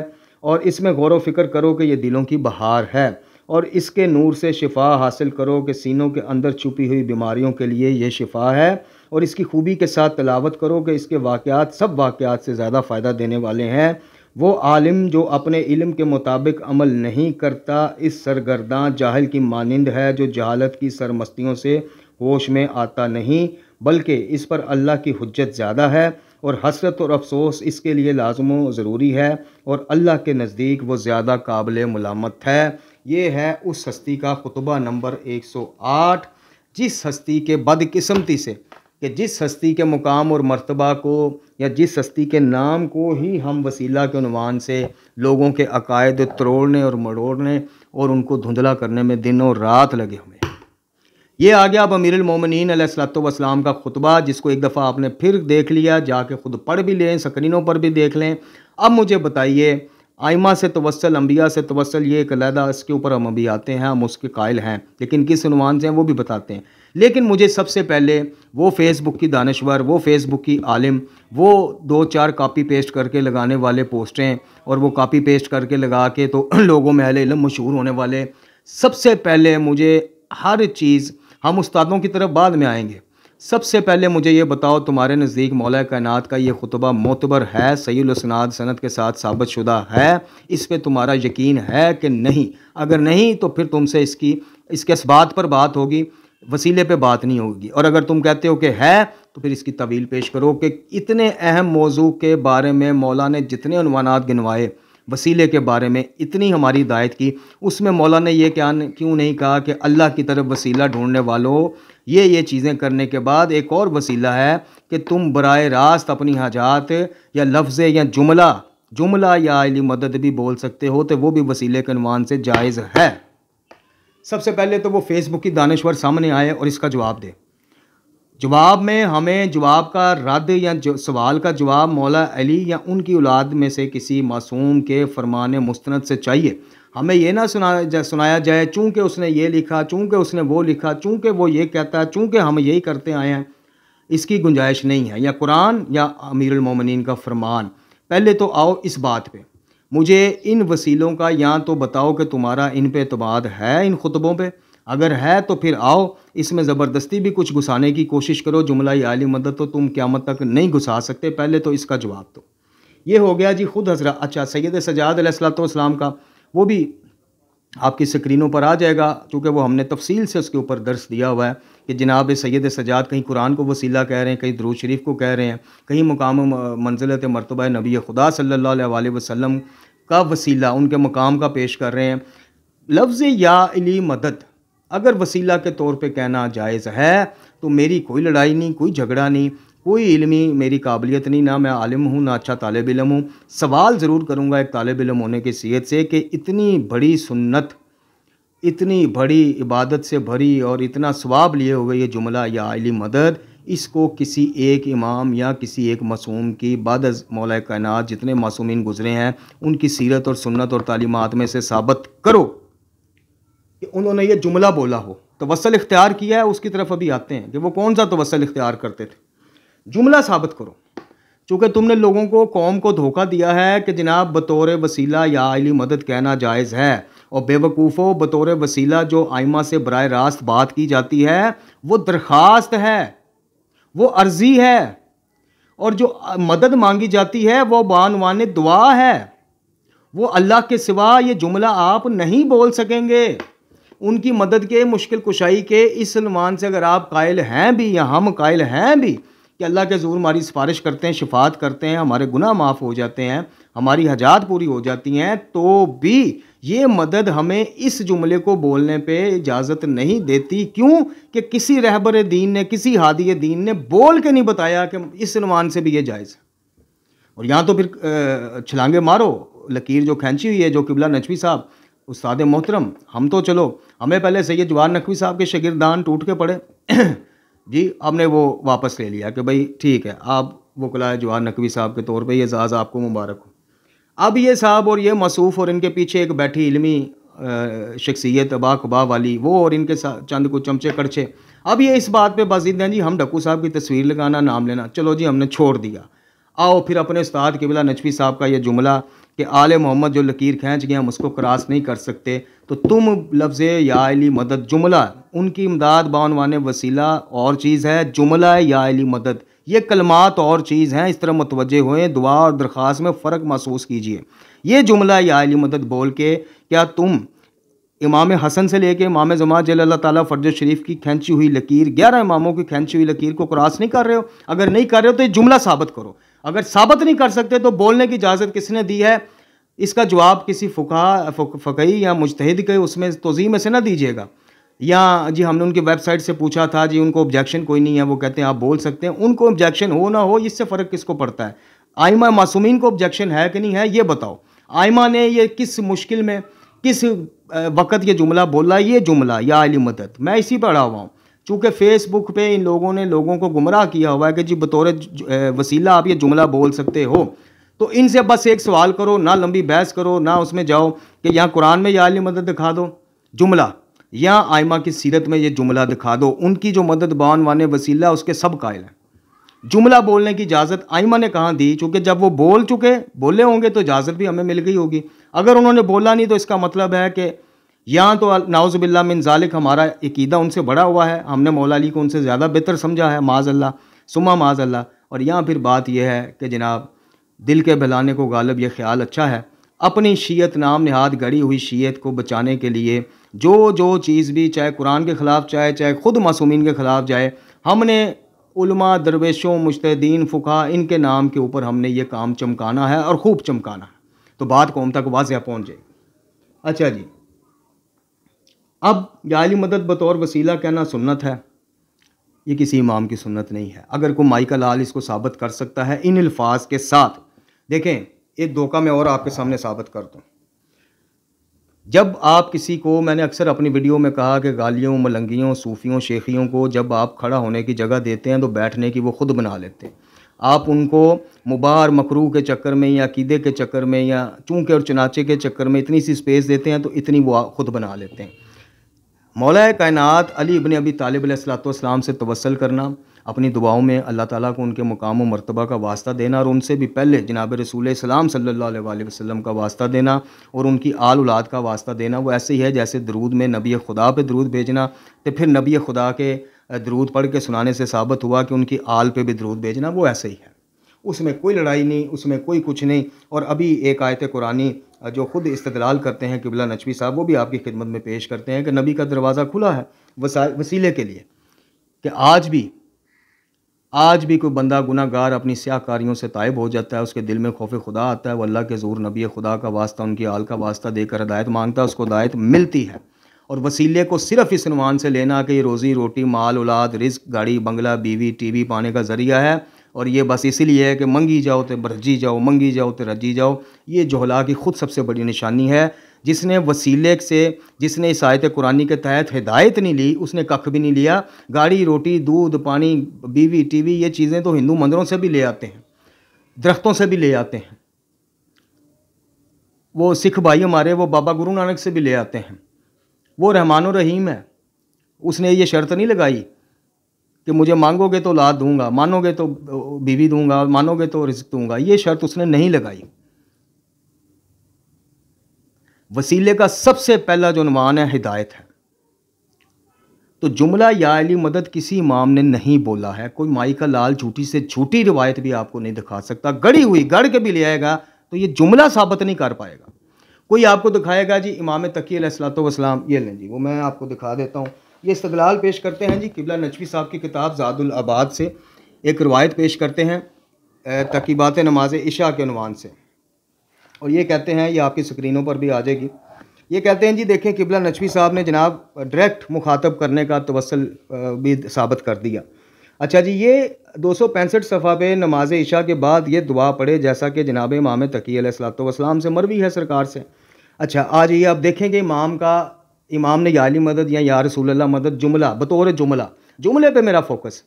और इसमें गौर व फिक्र करो कि ये दिलों की बहार है और इसके नूर से शिफा हासिल करो कि सीनों के अंदर छुपी हुई बीमारियों के लिए यह शिफा है और इसकी खूबी के साथ तलावत करो कि इसके वाक़ात सब वाक़ात से ज़्यादा फ़ायदा देने वाले हैं वो आलिम जो अपने इल्म के मुताबिक अमल नहीं करता इस सरगर्दा जाहल की मानंद है जो जहालत की सरमस्तियों से होश में आता नहीं बल्कि इस पर अल्लाह की हजत ज़्यादा है और हसरत और अफसोस इसके लिए लाजमो ज़रूरी है और अल्लाह के नज़दीक वो ज़्यादा काबिल मलामत है ये है उस हस्ती का खुतबा नंबर 108 जिस हस्ती के बदकिस्मती से कि जिस हस्ती के मुकाम और मर्तबा को या जिस हस्ती के नाम को ही हम वसीला के अनवान से लोगों के अकायद तोड़ने और मड़ोड़ने और उनको धुंधला करने में दिन और रात लगे हुए हैं ये आ गया अब अमीर मोमिन सलाम का खुतबा जिसको एक दफ़ा आपने फिर देख लिया जाके ख़ुद पढ़ भी लें स्क्रीनों पर भी देख लें अब मुझे बताइए आयमा से तवसल अम्बिया से तवसल ये एक अलहदा इसके ऊपर हम अभी आते हैं हम उसके कायल हैं लेकिन किस अनुमान से हैं वो भी बताते हैं लेकिन मुझे सबसे पहले वो फेसबुक की दानश्वर वो फेसबुक की आलिम वो दो चार कापी पेस्ट करके लगाने वाले पोस्टें और वो कापी पेस्ट करके लगा के तो लोगों में अहल इलम मशहूर होने वाले सबसे पहले मुझे हर चीज़ हम उस्तादों की तरफ बाद में आएँगे सबसे पहले मुझे ये बताओ तुम्हारे नज़दीक मौला कायनात का ये खुतबा मोतबर है सैलसनाद सनत के साथ साबित शुदा है इस पर तुम्हारा यकीन है कि नहीं अगर नहीं तो फिर तुमसे इसकी इसके इस बात पर बात होगी वसीले पे बात नहीं होगी और अगर तुम कहते हो कि है तो फिर इसकी तवील पेश करो कि इतने अहम मौजू के बारे में मौला ने जितने अनवानात गिनवाए वसीले के बारे में इतनी हमारी हिदायत की उसमें मौला ने यह क्या क्यों नहीं कहा कि अल्लाह की तरफ वसीला ढूंढने वालों ये ये चीज़ें करने के बाद एक और वसीला है कि तुम बर रास्त अपनी हजात या लफ्ज़ या जुमला जुमला या आयली मदद भी बोल सकते हो तो वो भी वसीले के अनवान से जायज़ है सबसे पहले तो वो फेसबुक की दानश्वर सामने आए और इसका जवाब दे जवाब में हमें जवाब का रद्द या सवाल का जवाब मौला अली या उनकी औलाद में से किसी मासूम के फरमान मुस्त से चाहिए हमें ये ना सुना जा, सुनाया जाए चूँकि उसने ये लिखा चूँकि उसने वो लिखा चूँकि वो ये कहता है चूँकि हम यही करते आए हैं इसकी गुंजाइश नहीं है या कुरान या अमीरमिन का फरमान पहले तो आओ इस बात पर मुझे इन वसीलों का या तो बताओ कि तुम्हारा इन पे अतबाद है इन खुतबों पर अगर है तो फिर आओ इसमें ज़बरदस्ती भी कुछ घुसाने की कोशिश करो जुमला आली मदद तो तुम क्यामत तक नहीं घुसा सकते पहले तो इसका जवाब दो ये हो गया जी खुद हजरा अच्छा सैद सजाद सलाम का वो भी आपकी स्क्रीनों पर आ जाएगा क्योंकि वो हमने तफसील से उसके ऊपर दर्श दिया हुआ है कि जनाब सैद सजाद कहीं कुरान को वसीला कह रहे हैं कहीं दरूज शरीफ को कह रहे हैं कहीं मुकाम मंजिलत मरतबा नबी खुदा सल्ला वसम का वसीला उनके मकाम का पेश कर रहे हैं लफ्ज़ या अली मदद अगर वसीला के तौर पे कहना जायज़ है तो मेरी कोई लड़ाई नहीं कोई झगड़ा नहीं कोई इलमी मेरी काबिलियत नहीं ना मैं आलिम हूँ ना अच्छा तालब इलम हूँ सवाल ज़रूर करूँगा एक तालब इलम होने की सीयत से कि इतनी बड़ी सुन्नत इतनी बड़ी इबादत से भरी और इतना स्वाब लिए हुए ये जुमला या आयली मदद इसको किसी एक इमाम या किसी एक मासूम की बाद मौल कायन जितने मासूमिन गुजरे हैं उनकी सीरत और सुन्नत और तालीमत में से साबित करो कि उन्होंने ये जुमला बोला हो तो वसल इख्तियार किया है उसकी तरफ अभी आते हैं कि वो कौन सा तवसल इख्तियार करते थे जुमला साबित करो चूँकि तुमने लोगों को कौम को धोखा दिया है कि जनाब बतौर वसीला या आयली मदद कहना जायज़ है और बेवकूफ़ो बतौर वसीला जो आइमा से बर रास्त बात की जाती है वो दरख्वास्त है वो अर्जी है और जो मदद मांगी जाती है वो बानवान दुआ है वो अल्लाह के सिवा ये जुमला आप नहीं बोल सकेंगे उनकी मदद के मुश्किल कुशाई के इस सलमान से अगर आप कायल हैं भी या हम कायल हैं भी कि अल्लाह के ज़रूर हमारी सिफारिश करते हैं शिफात करते हैं हमारे गुना माफ़ हो जाते हैं हमारी हजात पूरी हो जाती हैं तो भी ये मदद हमें इस जुमले को बोलने पे इजाज़त नहीं देती क्यों कि किसी रहबर दीन ने किसी हादी दीन ने बोल के नहीं बताया कि इस नुमान से भी ये जायज़ है और यहाँ तो फिर छलांगे मारो लकीर जो खींची हुई है जो किबला नचवी साहब उस्ताद मोहतरम हम तो चलो हमें पहले सैद जवाहर नकवी साहब के शगिरदान टूट के पड़े जी हमने वो वापस ले लिया कि भाई ठीक है आप वकला जवाहर नकवी साहब के तौर पर ये एजाज़ आपको मुबारक हो अब ये साहब और ये मसूफ और इनके पीछे एक बैठी इलमी शख्सियत अबा वाली वो और इनके साथ चंद को चमचे कड़छे अब ये इस बात पे बाजिद हैं जी हम डक्कू साहब की तस्वीर लगाना नाम लेना चलो जी हमने छोड़ दिया आओ फिर अपने उस्ताद बिला नचवी साहब का ये जुमला कि आल मोहम्मद जो लकीर खींच गए हम उसको क्रॉस नहीं कर सकते तो तुम लफ्ज़ अली मदद जुमला उनकी इमदाद बानवान वसीला और चीज़ है जुमला याली मदद ये कलमात और चीज़ हैं इस तरह मतवजह हुए दुआ और दरख्वास में फ़र्क महसूस कीजिए ये जुमला या अली मदद बोल के क्या तुम इमाम हसन से लेके इमाम जमात जल ताला फर्ज शरीफ की खींची हुई लकीर ग्यारह इमामों की खींची हुई लकीर को क्रॉस नहीं कर रहे हो अगर नहीं कर रहे हो तो ये जुमला साबित करो अगर साबित नहीं कर सकते तो बोलने की इजाज़त किसने दी है इसका जवाब किसी फ़ुका फ़कई या मुजतहद के उसमें तोज़ी में से ना दीजिएगा या जी हमने उनकी वेबसाइट से पूछा था जी उनको ऑब्जेक्शन कोई नहीं है वो कहते हैं आप बोल सकते हैं उनको ऑब्जेक्शन हो ना हो इससे फ़र्क किसको पड़ता है आयमा मासूमिन को ऑब्जेक्शन है कि नहीं है ये बताओ आयमा ने ये किस मुश्किल में किस वक़्त ये जुमला बोला ये जुमला या अली मदद मैं इसी पर अड़ा हुआ हूँ चूँकि फेसबुक पे इन लोगों ने लोगों को गुमराह किया हुआ है कि जी बतौर वसीला आप ये जुमला बोल सकते हो तो इनसे बस एक सवाल करो ना लंबी बहस करो ना उसमें जाओ कि यहाँ कुरान में यह मदद दिखा दो जुमला या आयमा की सीरत में ये जुमला दिखा दो उनकी जो मदद बान वान वसीला उसके सब कायल हैं जुमला बोलने की इजाज़त आयमा ने कहाँ दी चूँकि जब वो बोल चुके बोले होंगे तो इजाज़त भी हमें मिल गई होगी अगर उन्होंने बोला नहीं तो इसका मतलब है कि यहाँ तो नाउज़बिल्ला मिन जालिक हमारा अकीदा उनसे बड़ा हुआ है हमने मौला अली को उनसे ज़्यादा बेहतर समझा है माजल्ला सुमा माजल्ला और यहाँ फिर बात यह है कि जनाब दिल के बहलाने को गालब यह ख्याल अच्छा है अपनी शीयत नाम नहाद गड़ी हुई शीयत को बचाने के लिए जो जो चीज़ भी चाहे कुरान के ख़िलाफ़ चाहे चाहे ख़ुद मासूमिन के ख़िलाफ़ जाए हमने उलमा दरवेशों मुश्तदीन फ़ुका इनके नाम के ऊपर हमने ये काम चमकाना है और खूब चमकाना है तो बात कौम तक वाजह पहुँच जाएगी अच्छा जी अब याली मदद बतौर वसीला कहना सुन्नत है ये किसी इमाम की सुन्नत नहीं है अगर कोई माई का लाल इसको साबित कर सकता है इन अल्फाज के साथ देखें एक धोखा मैं और आपके सामने साबित कर दूँ जब आप किसी को मैंने अक्सर अपनी वीडियो में कहा कि गालियों मलंगियों सूफियों शेखियों को जब आप खड़ा होने की जगह देते हैं तो बैठने की वो खुद बना लेते हैं आप उनको मुबार मकरू के चक्कर में या कीदे के चक्कर में या चूँके और चनाचे के चक्कर में इतनी सी स्पेस देते हैं तो इतनी वो खुद बना लेते हैं मौला कायनत अली इबन अबी तालब सलाम से तवसल करना अपनी दुआओं में अल्लाह ताला को उनके मुकाम व मरतबा का वास्ता देना और उनसे भी पहले जनाब रसूल सलाम सल्ला वसम का वास्ता देना और उनकी आल उलाद का वास्ता देना वो ऐसे ही है जैसे दरूद में नबी खुदा पे दरूद भेजना तो फिर नबी खुदा के दरूद पढ़ के सुनाने से साबित हुआ कि उनकी आल पे भी दरूद भेजना वो ऐसे ही है उसमें कोई लड़ाई नहीं उसमें कोई कुछ नहीं और अभी एक आयत कुरानी जो ख़ुद इस्तलाल करते हैं किबला नचवी साहब वो भी आपकी खिदमत में पेश करते हैं कि नबी का दरवाज़ा खुला है वसीले के लिए कि आज भी आज भी कोई बंदा गुनागार अपनी स्याकारियों से तायब हो जाता है उसके दिल में खौफ खुदा आता है वो अल्लाह के ज़ूर नबी खुदा का वास्ता उनकी आल का वास्ता देकर हदायत मांगता है उसको हदायत मिलती है और वसीले को सिर्फ इस अनुमान से लेना कि ये रोज़ी रोटी माल औलाद रिस्क गाड़ी बंगला बीवी टीवी पाने का ज़रिया है और ये बस इसीलिए है कि मंगी जाओ तो बरजी जाओ मंगी जाओ तो रजी जाओ ये जोहला की ख़ुद सबसे बड़ी निशानी है जिसने वसीले से जिसने इस आयत कुरानी के तहत हिदायत नहीं ली उसने कख भी नहीं लिया गाड़ी रोटी दूध पानी बीवी टीवी ये चीज़ें तो हिंदू मंदिरों से भी ले आते हैं दरख्तों से भी ले आते हैं वो सिख भाई हमारे वो बाबा गुरु नानक से भी ले आते हैं वो रहमान रहीम है उसने ये शर्त नहीं लगाई कि मुझे मांगोगे तो लाद दूंगा मानोगे तो बीवी दूंगा मानोगे तो रिस्क दूंगा ये शर्त उसने नहीं लगाई वसीले का सबसे पहला जो अनुमान है हिदायत है तो जुमला या अली मदद किसी इमाम ने नहीं बोला है कोई माई का लाल झूठी से झूठी रिवायत भी आपको नहीं दिखा सकता गड़ी हुई गढ़ के भी ले आएगा तो ये जुमला साबित नहीं कर पाएगा कोई आपको दिखाएगा जी इमाम तकी सलात वसलाम ये लें जी वो मैं आपको दिखा देता हूँ ये इस्तलाल पेश करते हैं जी किबला नजवी साहब की किताब जादुल आबाद से एक रवायत पेश करते हैं तकीबात नमाज इशा के अनुमान से और ये कहते हैं ये आपकी स्क्रीनों पर भी आ जाएगी ये कहते हैं जी देखें किबला नचवी साहब ने जनाब डायरेक्ट मुखातब करने का तवसल भी साबित कर दिया अच्छा जी ये दो सौ पैंसठ सफ़ा पे नमाज इशा के बाद ये दुआ पढ़े जैसा कि जनाब इमाम तकी सलात वसलाम से मरवी है सरकार से अच्छा आज ये आप देखेंगे इमाम का इमाम ने याली मदद या या रसूल मदद जुमला बतौर जुमला जुमले पे मेरा फोकस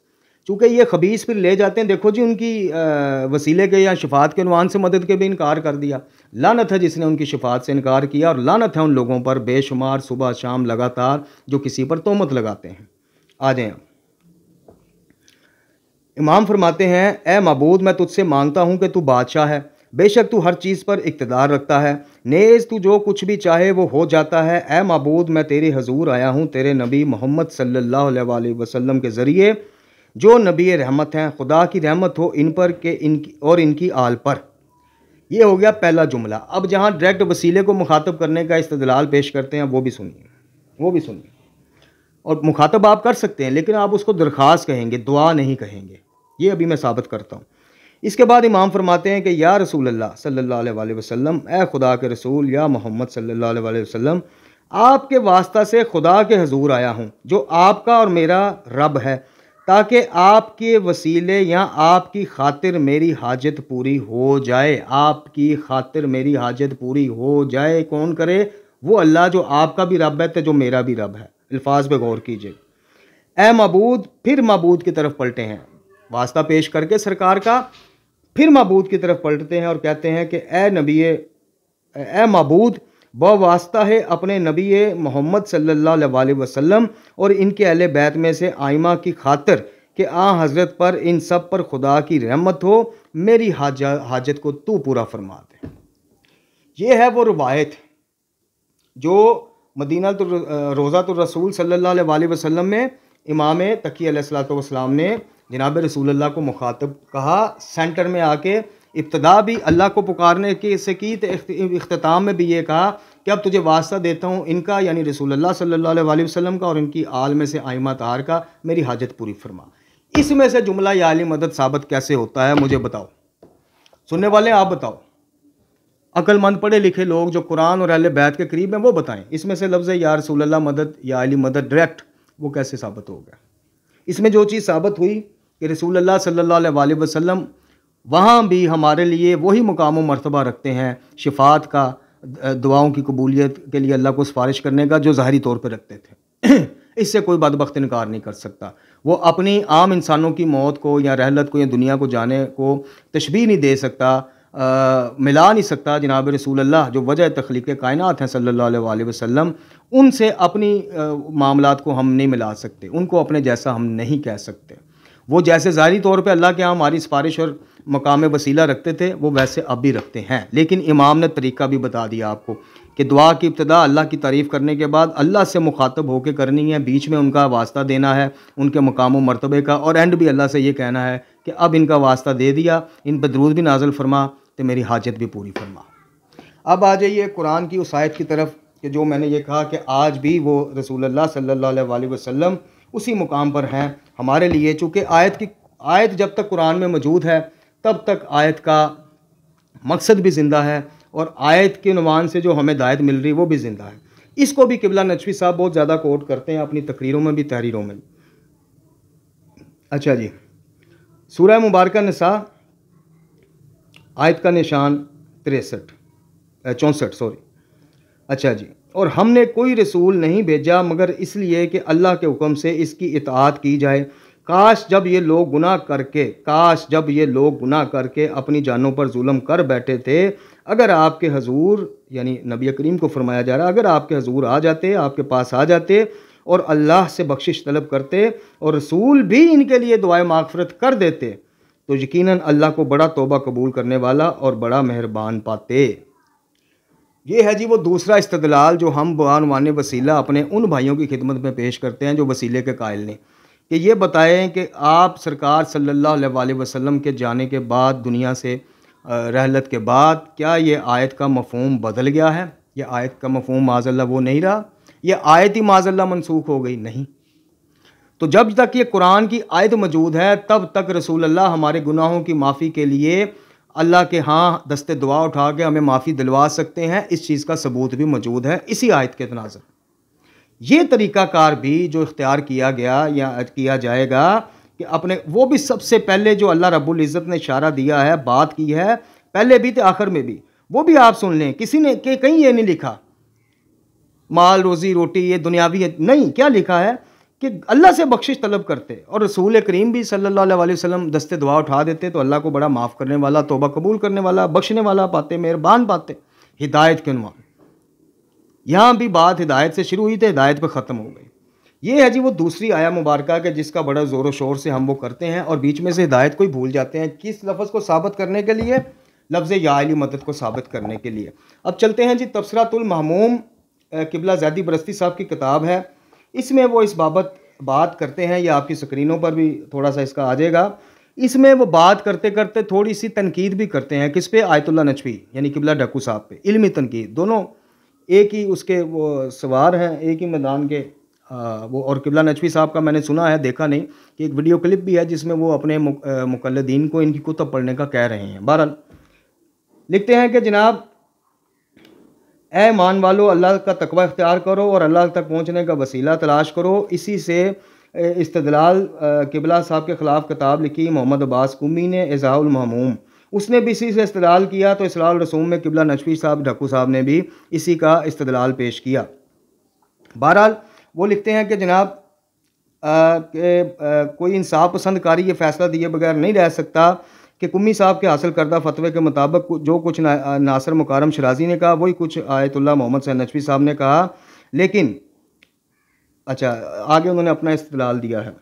चूँकि ये खबीस फिर ले जाते हैं देखो जी उनकी आ, वसीले के या शिफात के अनुमान से मदद के भी इनकार कर दिया लानत है जिसने उनकी शफात से इनकार किया और लानत है उन लोगों पर बेशुमार सुबह शाम लगातार जो किसी पर तोहमत लगाते हैं आ जाएँ इमाम फरमाते हैं ए मबूद मैं तुझसे मांगता हूँ कि तू बादशाह है बेशक तू हर चीज़ पर इकतदार रखता है नेज़ तू जो कुछ भी चाहे वो हो जाता है ए मबूद मैं तेरे हजूर आया हूँ तेरे नबी मोहम्मद सल्ला वसलम के ज़रिए जो नबी रहमत हैं खुदा की रहमत हो इन पर के इन और इनकी आल पर यह हो गया पहला जुमला अब जहाँ डायरेक्ट वसीले को मुखातब करने का इस्तलाल पेश करते हैं वो भी सुनिए वो भी सुनिए और मुखातब आप कर सकते हैं लेकिन आप उसको दरख्वास्त कहेंगे दुआ नहीं कहेंगे ये अभी मैं साबित करता हूँ इसके बाद इमाम फरमाते हैं कि या रसूल अल्लाह सल्ला वसम ए खुदा के रसूल या मोहम्मद सल्ला वसम आपके वास्ता से खुदा के हजूर आया हूँ जो आपका और मेरा रब है ताकि आपके वसीले या आपकी खातिर मेरी हाजत पूरी हो जाए आपकी खातिर मेरी हाजत पूरी हो जाए कौन करे वो अल्लाह जो आपका भी रब है तो जो मेरा भी रब है अल्फाज पे गौर कीजिए ए मबूद फिर मबूद की तरफ पलटे हैं वास्ता पेश करके सरकार का फिर महबूद की तरफ पलटते हैं और कहते हैं कि ए नबी ए मबूद वास्ता है अपने नबी मोहम्मद सल्ला वसम और इनके अहल बैत में से आइमा की खातर कि आ हज़रत पर इन सब पर खुदा की रहमत हो मेरी हाज हाजत को तू पूरा फरमा दे ये है वो रवायत जो मदीना तो रोज़ा तो रसूल सल्ला वसम में इमाम तकी सलाम ने जनाब रसूल को मुखातब कहा सेंटर में आके इब्तदा भी अल्लाह को पुकारने के से की तो अख्ताम में भी ये कहा कि अब तुझे वास्ता देता हूँ इनका यानी रसूल सल्ला वसम का और इनकी आल में से आयमा तार का मेरी हाजत पूरी फरमा इसमें से जुमला या आली मदद साबित कैसे होता है मुझे बताओ सुनने वाले आप बताओ अक्लमंद पढ़े लिखे लोग जो कुरान और अहल बैत के करीब हैं वो बताएं इसमें से लफ्ज़ या रसूल मदद या अली मदद डायरेक्ट वो कैसे साबित हो गया इसमें जो चीज़ साबित हुई कि रसूल अल्लाह सल्लल्लाहु अलैहि वसल्लम वहाँ भी हमारे लिए वही मुकाम मरतबा रखते हैं शिफात का दुआओं की कबूलियत के लिए अल्लाह को सिफारिश करने का जो ज़ाहरी तौर पर रखते थे इससे कोई बदबख्त इनकार नहीं कर सकता वो अपनी आम इंसानों की मौत को या रहलत को या दुनिया को जाने को तशबी नहीं दे सकता आ, मिला नहीं सकता जनाब रसूल अल्लाह जो वजह तख्लीक कायनत हैं सल्ला वसम उनसे अपनी मामला को हम नहीं मिला सकते उनको अपने जैसा हम नहीं कह सकते वो जैसे ज़ाहरी तौर पर अल्लाह के यहाँ हमारी सिफारिश और मकाम वसीला रखते थे वो वैसे अब भी रखते हैं लेकिन इमाम ने तरीका भी बता दिया आपको कि दुआ की इब्तदा अल्लाह की तारीफ़ करने के बाद अल्लाह से मुखातब होकर करनी है बीच में उनका वास्ता देना है उनके मकाम मरतबे का और एंड भी अल्लाह से ये कहना है कि अब इनका वास्ता दे दिया इन पर दरूद भी नाजल फरमा तो मेरी हाजत भी पूरी फरमा अब आ जाइए कुरान की उस आयत की तरफ कि जो मैंने ये कहा कि आज भी वो रसूलुल्लाह सल्लल्लाहु अलैहि वसल्लम उसी मुकाम पर हैं हमारे लिए चूँकि आयत की आयत जब तक कुरान में मौजूद है तब तक आयत का मकसद भी ज़िंदा है और आयत के नुमान से जो हमें दायत मिल रही वो भी ज़िंदा है इसको भी किबला नचवी साहब बहुत ज़्यादा कोट करते हैं अपनी तकरीरों में भी तहरीरों में अच्छा जी सूर्य मुबारक नसा आयत का निशान तिरसठ चौंसठ सॉरी अच्छा जी और हमने कोई रसूल नहीं भेजा मगर इसलिए कि अल्लाह के हुक्म से इसकी इतात की जाए काश जब ये लोग गुनाह करके काश जब ये लोग गुनाह करके अपनी जानों पर जुलम कर बैठे थे अगर आपके हजूर यानी नबी करीम को फरमाया जा रहा अगर आपके हजूर आ जाते आपके पास आ जाते और अल्लाह से बख्शिश तलब करते और रसूल भी इनके लिए दुआ माफ़रत कर देते तो यकीनन अल्लाह को बड़ा तोबा कबूल करने वाला और बड़ा मेहरबान पाते ये है जी वो दूसरा इस्तलाल जो हम बानवान वसीला अपने उन भाइयों की खिदमत में पेश करते हैं जो वसीले के कायल ने कि ये बताएं कि आप सरकार सल्ला वसलम के जाने के बाद दुनिया से रहलत के बाद क्या ये आयत का मफहम बदल गया है यह आयत का मफहम माजल्ला वो नहीं रहा यह आयत ही माजल्ला मनसूख हो गई नहीं तो जब तक ये कुरान की आयत मौजूद है तब तक रसूल अल्लाह हमारे गुनाहों की माफ़ी के लिए अल्लाह के हाँ दस्ते दुआ उठा के हमें माफ़ी दिलवा सकते हैं इस चीज़ का सबूत भी मौजूद है इसी आयत के तनाजर ये तरीक़ाकार भी जो इख्तियार किया गया या किया जाएगा कि अपने वो भी सबसे पहले जो अल्लाह रब्बुल इज़्ज़त ने इशारा दिया है बात की है पहले भी तो आखिर में भी वो भी आप सुन लें किसी ने के कहीं ये नहीं लिखा माल रोज़ी रोटी ये दुनियावी नहीं क्या लिखा है कि अल्लाह से बख्शिश तलब करते और रसूल करीम भी सल्लल्लाहु अलैहि वसल्लम दस्ते दुआ उठा देते तो अल्लाह को बड़ा माफ़ करने वाला तोबा कबूल करने वाला बख्शने वाला पाते मेहरबान पाते हिदायत के नुमान यहाँ भी बात हिदायत से शुरू हुई तो हिदायत पर ख़त्म हो गई ये है जी वो दूसरी आया मुबारक है जिसका बड़ा ज़ोर शोर से हम वो करते हैं और बीच में से हिदायत को ही भूल जाते हैं किस लफ्ज़ को साबित करने के लिए लफ्ज़ याली मदद को साबित करने के लिए अब चलते हैं जी तबसरातुल महमूम किबला जैदी बरस्ती साहब की किताब है इसमें वो इस बाबत बात करते हैं या आपकी स्क्रीनों पर भी थोड़ा सा इसका आ जाएगा इसमें वो बात करते करते थोड़ी सी तनकीद भी करते हैं किस पे आयतुल्ला नचवी यानी किबला डकू साहब पे इल्मी तनकीद दोनों एक ही उसके वो सवार हैं एक ही मैदान के आ, वो और किबला नचवी साहब का मैंने सुना है देखा नहीं कि एक वीडियो क्लिप भी है जिसमें वो अपने मुकलदीन को इनकी कुतब पढ़ने का कह रहे हैं बहरहाल लिखते हैं कि जनाब ए मान वालो अल्लाह का तकवा इख्तियार करो और अल्लाह तक पहुँचने का वसीला तलाश करो इसी से इस्तलाल किबला साहब के ख़िलाफ़ किताब लिखी मोहम्मद अब्बास कुमी ने एज़ाउलमहमूम उसने भी इसी से इस्तलाल किया तो इसलाल रसूम में किबला नशवी साहब ढक्कू साहब ने भी इसी का इस्तलाल पेश किया बहरहाल वो लिखते हैं कि जनाब आ, के, आ, कोई इंसाफ पसंद कारी ये फ़ैसला दिए बगैर नहीं रह सकता कि कुम्मी साहब के हासिल करदा फतवे के मुताबिक जो कुछ ना, नासर मुकारम शराजी ने कहा वही कुछ आयतुल्ला मोहम्मद सैन नचवी साहब ने कहा लेकिन अच्छा आगे उन्होंने अपना इस्तलाल दिया है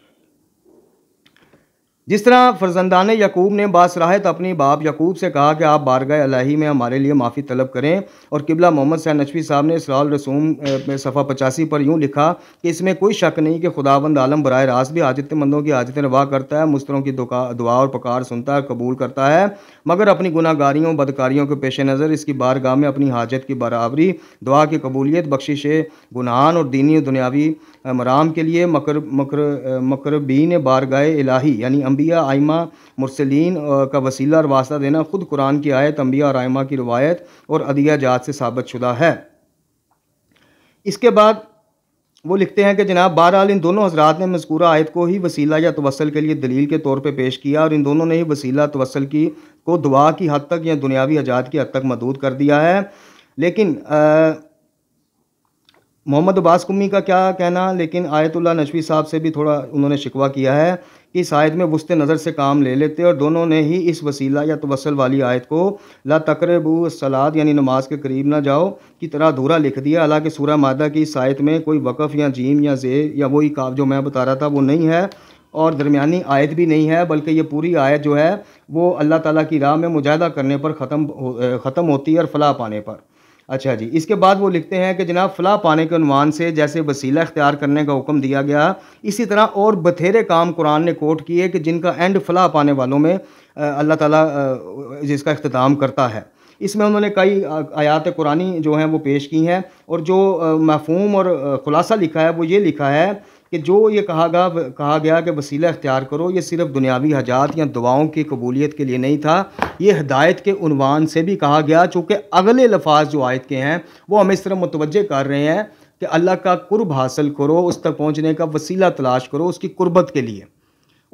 जिस तरह फरजंदान यकूब ने बासराहत अपनी बाप यकूब से कहा कि आप बारगह अलाही में हमारे लिए माफ़ी तलब करें और किबला मोहम्मद सैन नशवी साहब ने इसराल रसूम सफ़ा पचासी पर यूँ लिखा कि इसमें कोई शक नहीं कि खुदाबंद आलम बर रास्त भी हाजतमंदों की हाजत रवा करता है मुस्तरों की दुआ और पकार सुनता है कबूल करता है मगर अपनी गुनागारियों बदकारियों के पेश नज़र इसकी बारगाह में अपनी हाजत की बराबरी दुआ की कबूलियत बख्शिश गुनहान और दीनी और दुनियावी मराम के लिए मकर मकर मकरबीन बारगाह इलाही यानी अम्बिया आयमा मुरसलिन का वसीला और वास्ता देना ख़ुद कुरान की आयत अम्बिया और आयमा की रवायत और अदिया जात से साबित शुदा है इसके बाद वो लिखते हैं कि जनाब बहरहाल इन दोनों हजरात ने मजकूरा आयत को ही वसीला या तवसल के लिए दलील के तौर पर पे पेश किया और इन दोनों ने ही वसीला तवसल की को दुआ की हद तक या दुनियावी आजाद की हद तक मदूद कर दिया है लेकिन आ, मोहम्मद अब्बास कुमी का क्या कहना लेकिन आयतुल्ला नशवी साहब से भी थोड़ा उन्होंने शिकवा किया है कि आयत में वस्त नज़र से काम ले लेते और दोनों ने ही इस वसीला या तवसल वाली आयत को ला तकरबू सलाद यानी नमाज के करीब ना जाओ की तरह अधूरा लिख दिया हालांकि सूरा मादा की इस आयत में कोई वक़फ़ या जीम या जे या वही काव जो मैं बता रहा था वो नहीं है और दरमिया आयत भी नहीं है बल्कि ये पूरी आयत जो है वो अल्लाह ताला की राह में मुजाहदा करने पर ख़त्म ख़त्म होती है और फलाह पाने पर अच्छा जी इसके बाद वो लिखते हैं कि जनाब फलाह पाने के अनुमान से जैसे वसीला इख्तियार करने का हुक्म दिया गया इसी तरह और बथेरे काम कुरान ने कोट किए कि जिनका एंड फलाह पाने वालों में अल्लाह ताला जिसका अख्ताम करता है इसमें उन्होंने कई आयात कुरानी जो हैं वो पेश की हैं और जो मफहूम और ख़ुलासा लिखा है वो ये लिखा है कि जो ये कहा गया कहा गया कि वसीला इख्तियार करो ये सिर्फ दुनियावी हजात या दुआओं की कबूलियत के लिए नहीं था ये हदायत के उनवान से भी कहा गया चूँकि अगले लफाज जो आयत के हैं वो हमें इस तरह मुतवजह कर रहे हैं कि अल्लाह का कुर्ब हासिल करो उस तक पहुँचने का वसीला तलाश करो उसकी कुर्बत के लिए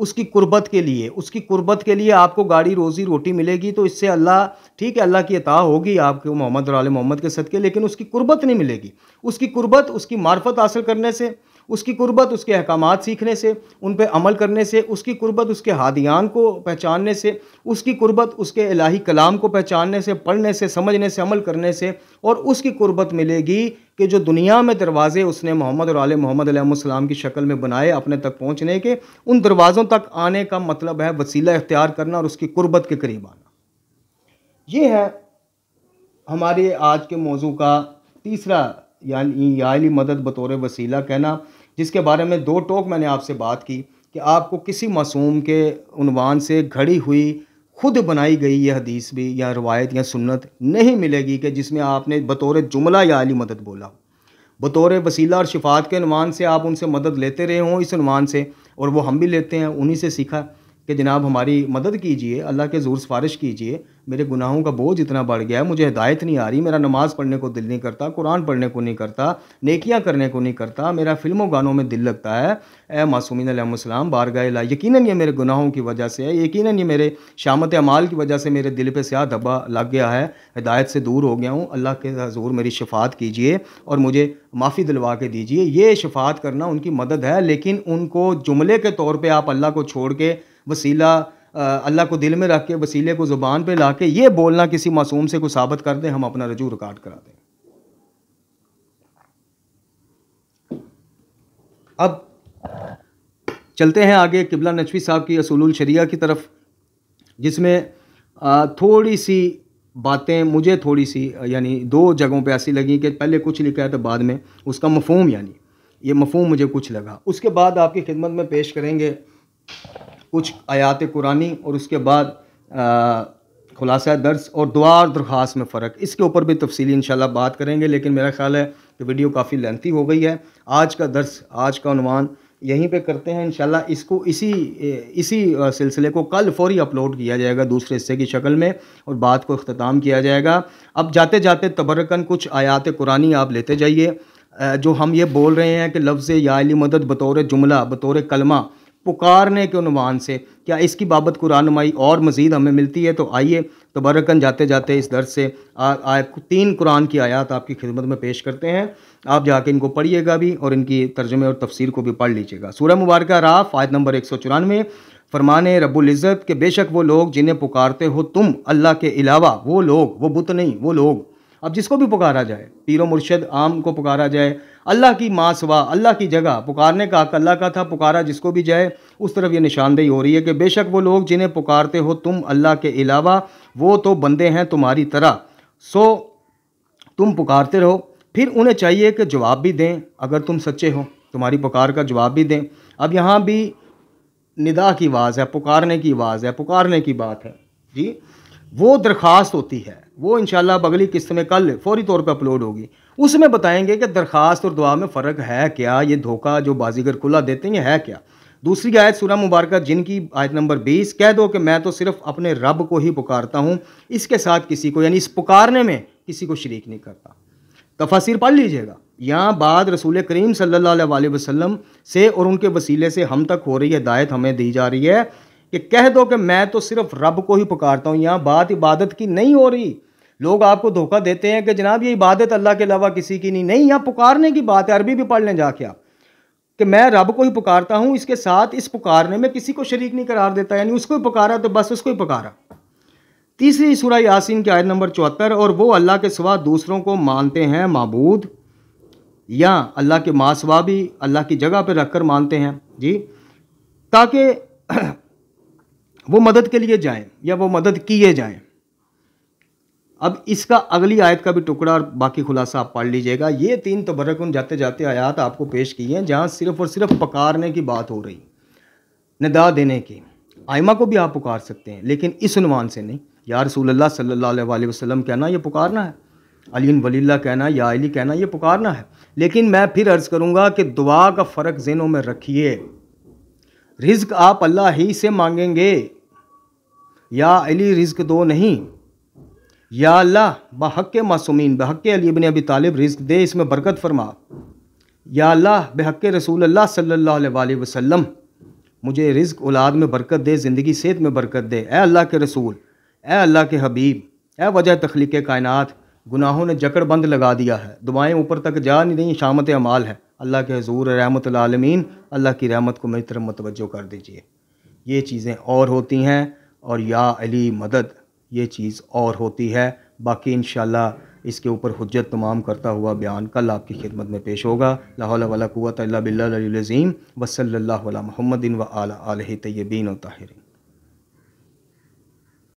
उसकी कुर्बत के लिए उसकी कुर्बत के लिए आपको गाड़ी रोज़ी रोटी मिलेगी तो इससे अल्लाह ठीक है अल्लाह की अता होगी आपके मोहम्मद और आल मोहम्मद के सदके लेकिन उसकी कुर्बत नहीं मिलेगी उसकी कुर्बत उसकी मार्फत हासिल करने से उसकी कुर्बत उसके अहकाम सीखने से उन पर अमल करने से उसकी कुर्बत उसके हादियान को पहचानने से उसकी कुर्बत उसके इलाही कलाम को पहचानने से पढ़ने से समझने से अमल करने से और उसकी कुर्बत मिलेगी कि जो दुनिया में दरवाज़े उसने मोहम्मद और आल मोहम्मद की शक्ल में बनाए अपने तक पहुँचने के उन दरवाज़ों तक आने का मतलब है वसीला इख्तियार करना और उसकी कुर्बत के करीब आना ये है हमारे आज के मौजू का तीसरा यानी याली मदद बतौर वसीला कहना जिसके बारे में दो टोक मैंने आपसे बात की कि आपको किसी मासूम के उनवान से घड़ी हुई खुद बनाई गई यह हदीस भी या रवायत या सुन्नत नहीं मिलेगी कि जिसमें आपने बतौर जुमला या अली मदद बोला बतौर वसीला और शिफात के नुमान से आप उनसे मदद लेते रहे हों इस अनुमान से और वो हम भी लेते हैं उन्हीं से सीखा कि जनाब हमारी मदद कीजिए अल्लाह के ज़ोर सिफारिश कीजिए मेरे गुनाहों का बोझ इतना बढ़ गया है मुझे हिदायत नहीं आ रही मेरा नमाज़ पढ़ने को दिल नहीं करता कुरान पढ़ने को नहीं करता नेकियां करने को नहीं करता मेरा फ़िल्मों गानों में दिल लगता है ए मासूमिन अलैहिस्सलाम बारगाह ला यकीन ये मेरे गुनाहों की वजह से है यकीन ये मेरे शामत अमाल की वजह से मेरे दिल पर स्याह धब्बा लग गया है हिदायत से दूर हो गया हूँ अल्लाह के जोर मेरी शफात कीजिए और मुझे माफ़ी दिलवा के दीजिए ये शफात करना उनकी मदद है लेकिन उनको जुमले के तौर पर आप अल्लाह को छोड़ के वसीला अल्लाह को दिल में रख के वसीले को ज़ुबान पे ला के ये बोलना किसी मासूम से को साबित कर दें हम अपना रजू रिकॉर्ड करा दें अब चलते हैं आगे किबला नचवी साहब की असूल शरिया की तरफ जिसमें थोड़ी सी बातें मुझे थोड़ी सी यानी दो जगहों पे ऐसी लगी कि पहले कुछ लिखा है तो बाद में उसका मफहम यानी ये मफहम मुझे कुछ लगा उसके बाद आपकी खिदमत में पेश करेंगे कुछ आयात कुरानी और उसके बाद खुलासा दर्स और दुआ और दरख्वास में फ़र्क इसके ऊपर भी तफसीली इंशाल्लाह बात करेंगे लेकिन मेरा ख्याल है कि वीडियो काफ़ी लेंथी हो गई है आज का दर्स आज का अनुमान यहीं पे करते हैं इंशाल्लाह इसको इसी इसी सिलसिले को कल फौरी अपलोड किया जाएगा दूसरे हिस्से की शक्ल में और बात को अख्ताम किया जाएगा अब जाते जाते तबरकन कुछ आयात कुरानी आप लेते जाइए जो हम ये बोल रहे हैं कि लफ्ज़ याली मदद बतौर जुमला बतौर कलमा पुकारने के अनुमान से क्या इसकी बाबत कुरानुमाई और मज़ीद हमें मिलती है तो आइए तो बरकन जाते जाते इस दर्ज से आए तीन कुरान की आयात आपकी खिदमत में पेश करते हैं आप जाके इनको पढ़िएगा भी और इनकी तर्जमे और तफसीर को भी पढ़ लीजिएगा सूर्य मुबारक राफ आयत नंबर एक सौ चौरानवे फरमान रबुल्ज़त के बेशक वो लोग जिन्हें पुकारते हो तुम अल्लाह के अलावा वो लोग वो बुत नहीं वो लोग अब जिसको भी पुकारा जाए पीरो मुर्शद आम को पुकारा जाए अल्लाह की माँ सवा अल्लाह की जगह पुकारने का हक अल्लाह का था पुकारा जिसको भी जाए उस तरफ ये निशानदेही हो रही है कि बेशक वो लोग जिन्हें पुकारते हो तुम अल्लाह के अलावा वो तो बंदे हैं तुम्हारी तरह सो तुम पुकारते रहो फिर उन्हें चाहिए कि जवाब भी दें अगर तुम सच्चे हो तुम्हारी पुकार का जवाब भी दें अब यहाँ भी निदा की आवाज़ है पुकारने की आवाज़ है पुकारने की बात है जी वो दरख्वास्त होती है वो इन अब अगली किस्त में कल फौरी तौर पर अपलोड होगी उसमें बताएंगे कि दरख्वास्त और दुआ में फ़र्क है क्या ये धोखा जो बाजीगर खुला देते हैं है क्या दूसरी आयत सूरह मुबारक जिनकी आयत नंबर 20 कह दो कि मैं तो सिर्फ अपने रब को ही पुकारता हूँ इसके साथ किसी को यानी इस पुकारने में किसी को शरीक नहीं करता तफासिर पढ़ लीजिएगा यहाँ बाद रसूल करीम सल्ला वसम से और उनके वसीले से हम तक हो रही हिदायत हमें दी जा रही है कि कह दो कि मैं तो सिर्फ रब को ही पुकारता हूँ यहाँ बात इबादत की नहीं हो रही लोग आपको धोखा देते हैं कि जनाब ये इबादत अल्लाह के अलावा किसी की नहीं नहीं यहाँ पुकारने की बात है अरबी भी पढ़ लें जाके आप कि मैं रब को ही पुकारता हूँ इसके साथ इस पुकारने में किसी को शरीक नहीं करार देता यानी उसको ही पुकारा तो बस उसको ही पुकारा तीसरी सूरह यासिन की आयत नंबर चौहत्तर और वो अल्लाह के सिवा दूसरों को मानते हैं मबूद या अल्लाह के मासवा भी अल्लाह की जगह पर रख कर मानते हैं जी ताकि वो मदद के लिए जाएँ या वो मदद किए जाएँ अब इसका अगली आयत का भी टुकड़ा और बाकी खुलासा आप पढ़ लीजिएगा ये तीन उन जाते जाते आयात आपको पेश किए हैं जहाँ सिर्फ और सिर्फ पकारने की बात हो रही नदा देने की आयमा को भी आप पुकार सकते हैं लेकिन इस उनवान से नहीं या रसूल सल्ला वसलम कहना यह पुकारना है अली वलील्ला कहना या अली कहना यह पुकारना है लेकिन मैं फिर अर्ज़ करूँगा कि दुआ का फ़र्क जेनों में रखिए रिज्क आप अल्लाह ही से मांगेंगे या अली रिज्क दो नहीं या अल्लाह बहक मासूमिन बहक अली बिन अबी तालिब रिज्क दे इसमें बरकत फरमा या अल्लाह बहक रसूल अल्लाह सल्लल्लाहु अलैहि वसल्लम मुझे रिज्क औलाद में बरकत दे ज़िंदगी सेहत में बरकत दे ए अल्लाह के रसूल ए अल्लाह के हबीब ए वजह तख्लीक कायनात गुनाहों ने जकड़ बंद लगा दिया है दुआएँ ऊपर तक जा नहीं रही शामत अमाल है अल्लाह के हजूर रहमत आलमीन अल्लाह की रहमत को मेरी तरफ मतवजो कर दीजिए ये चीज़ें और होती हैं और या अली मदद ये चीज़ और होती है बाकी इन इसके ऊपर हजत तमाम करता हुआ बयान कल आपकी खिदमत में पेश होगा लाहौल वला कुत बिल्लाज़ीम वसल महमदिन व आल तयबीन और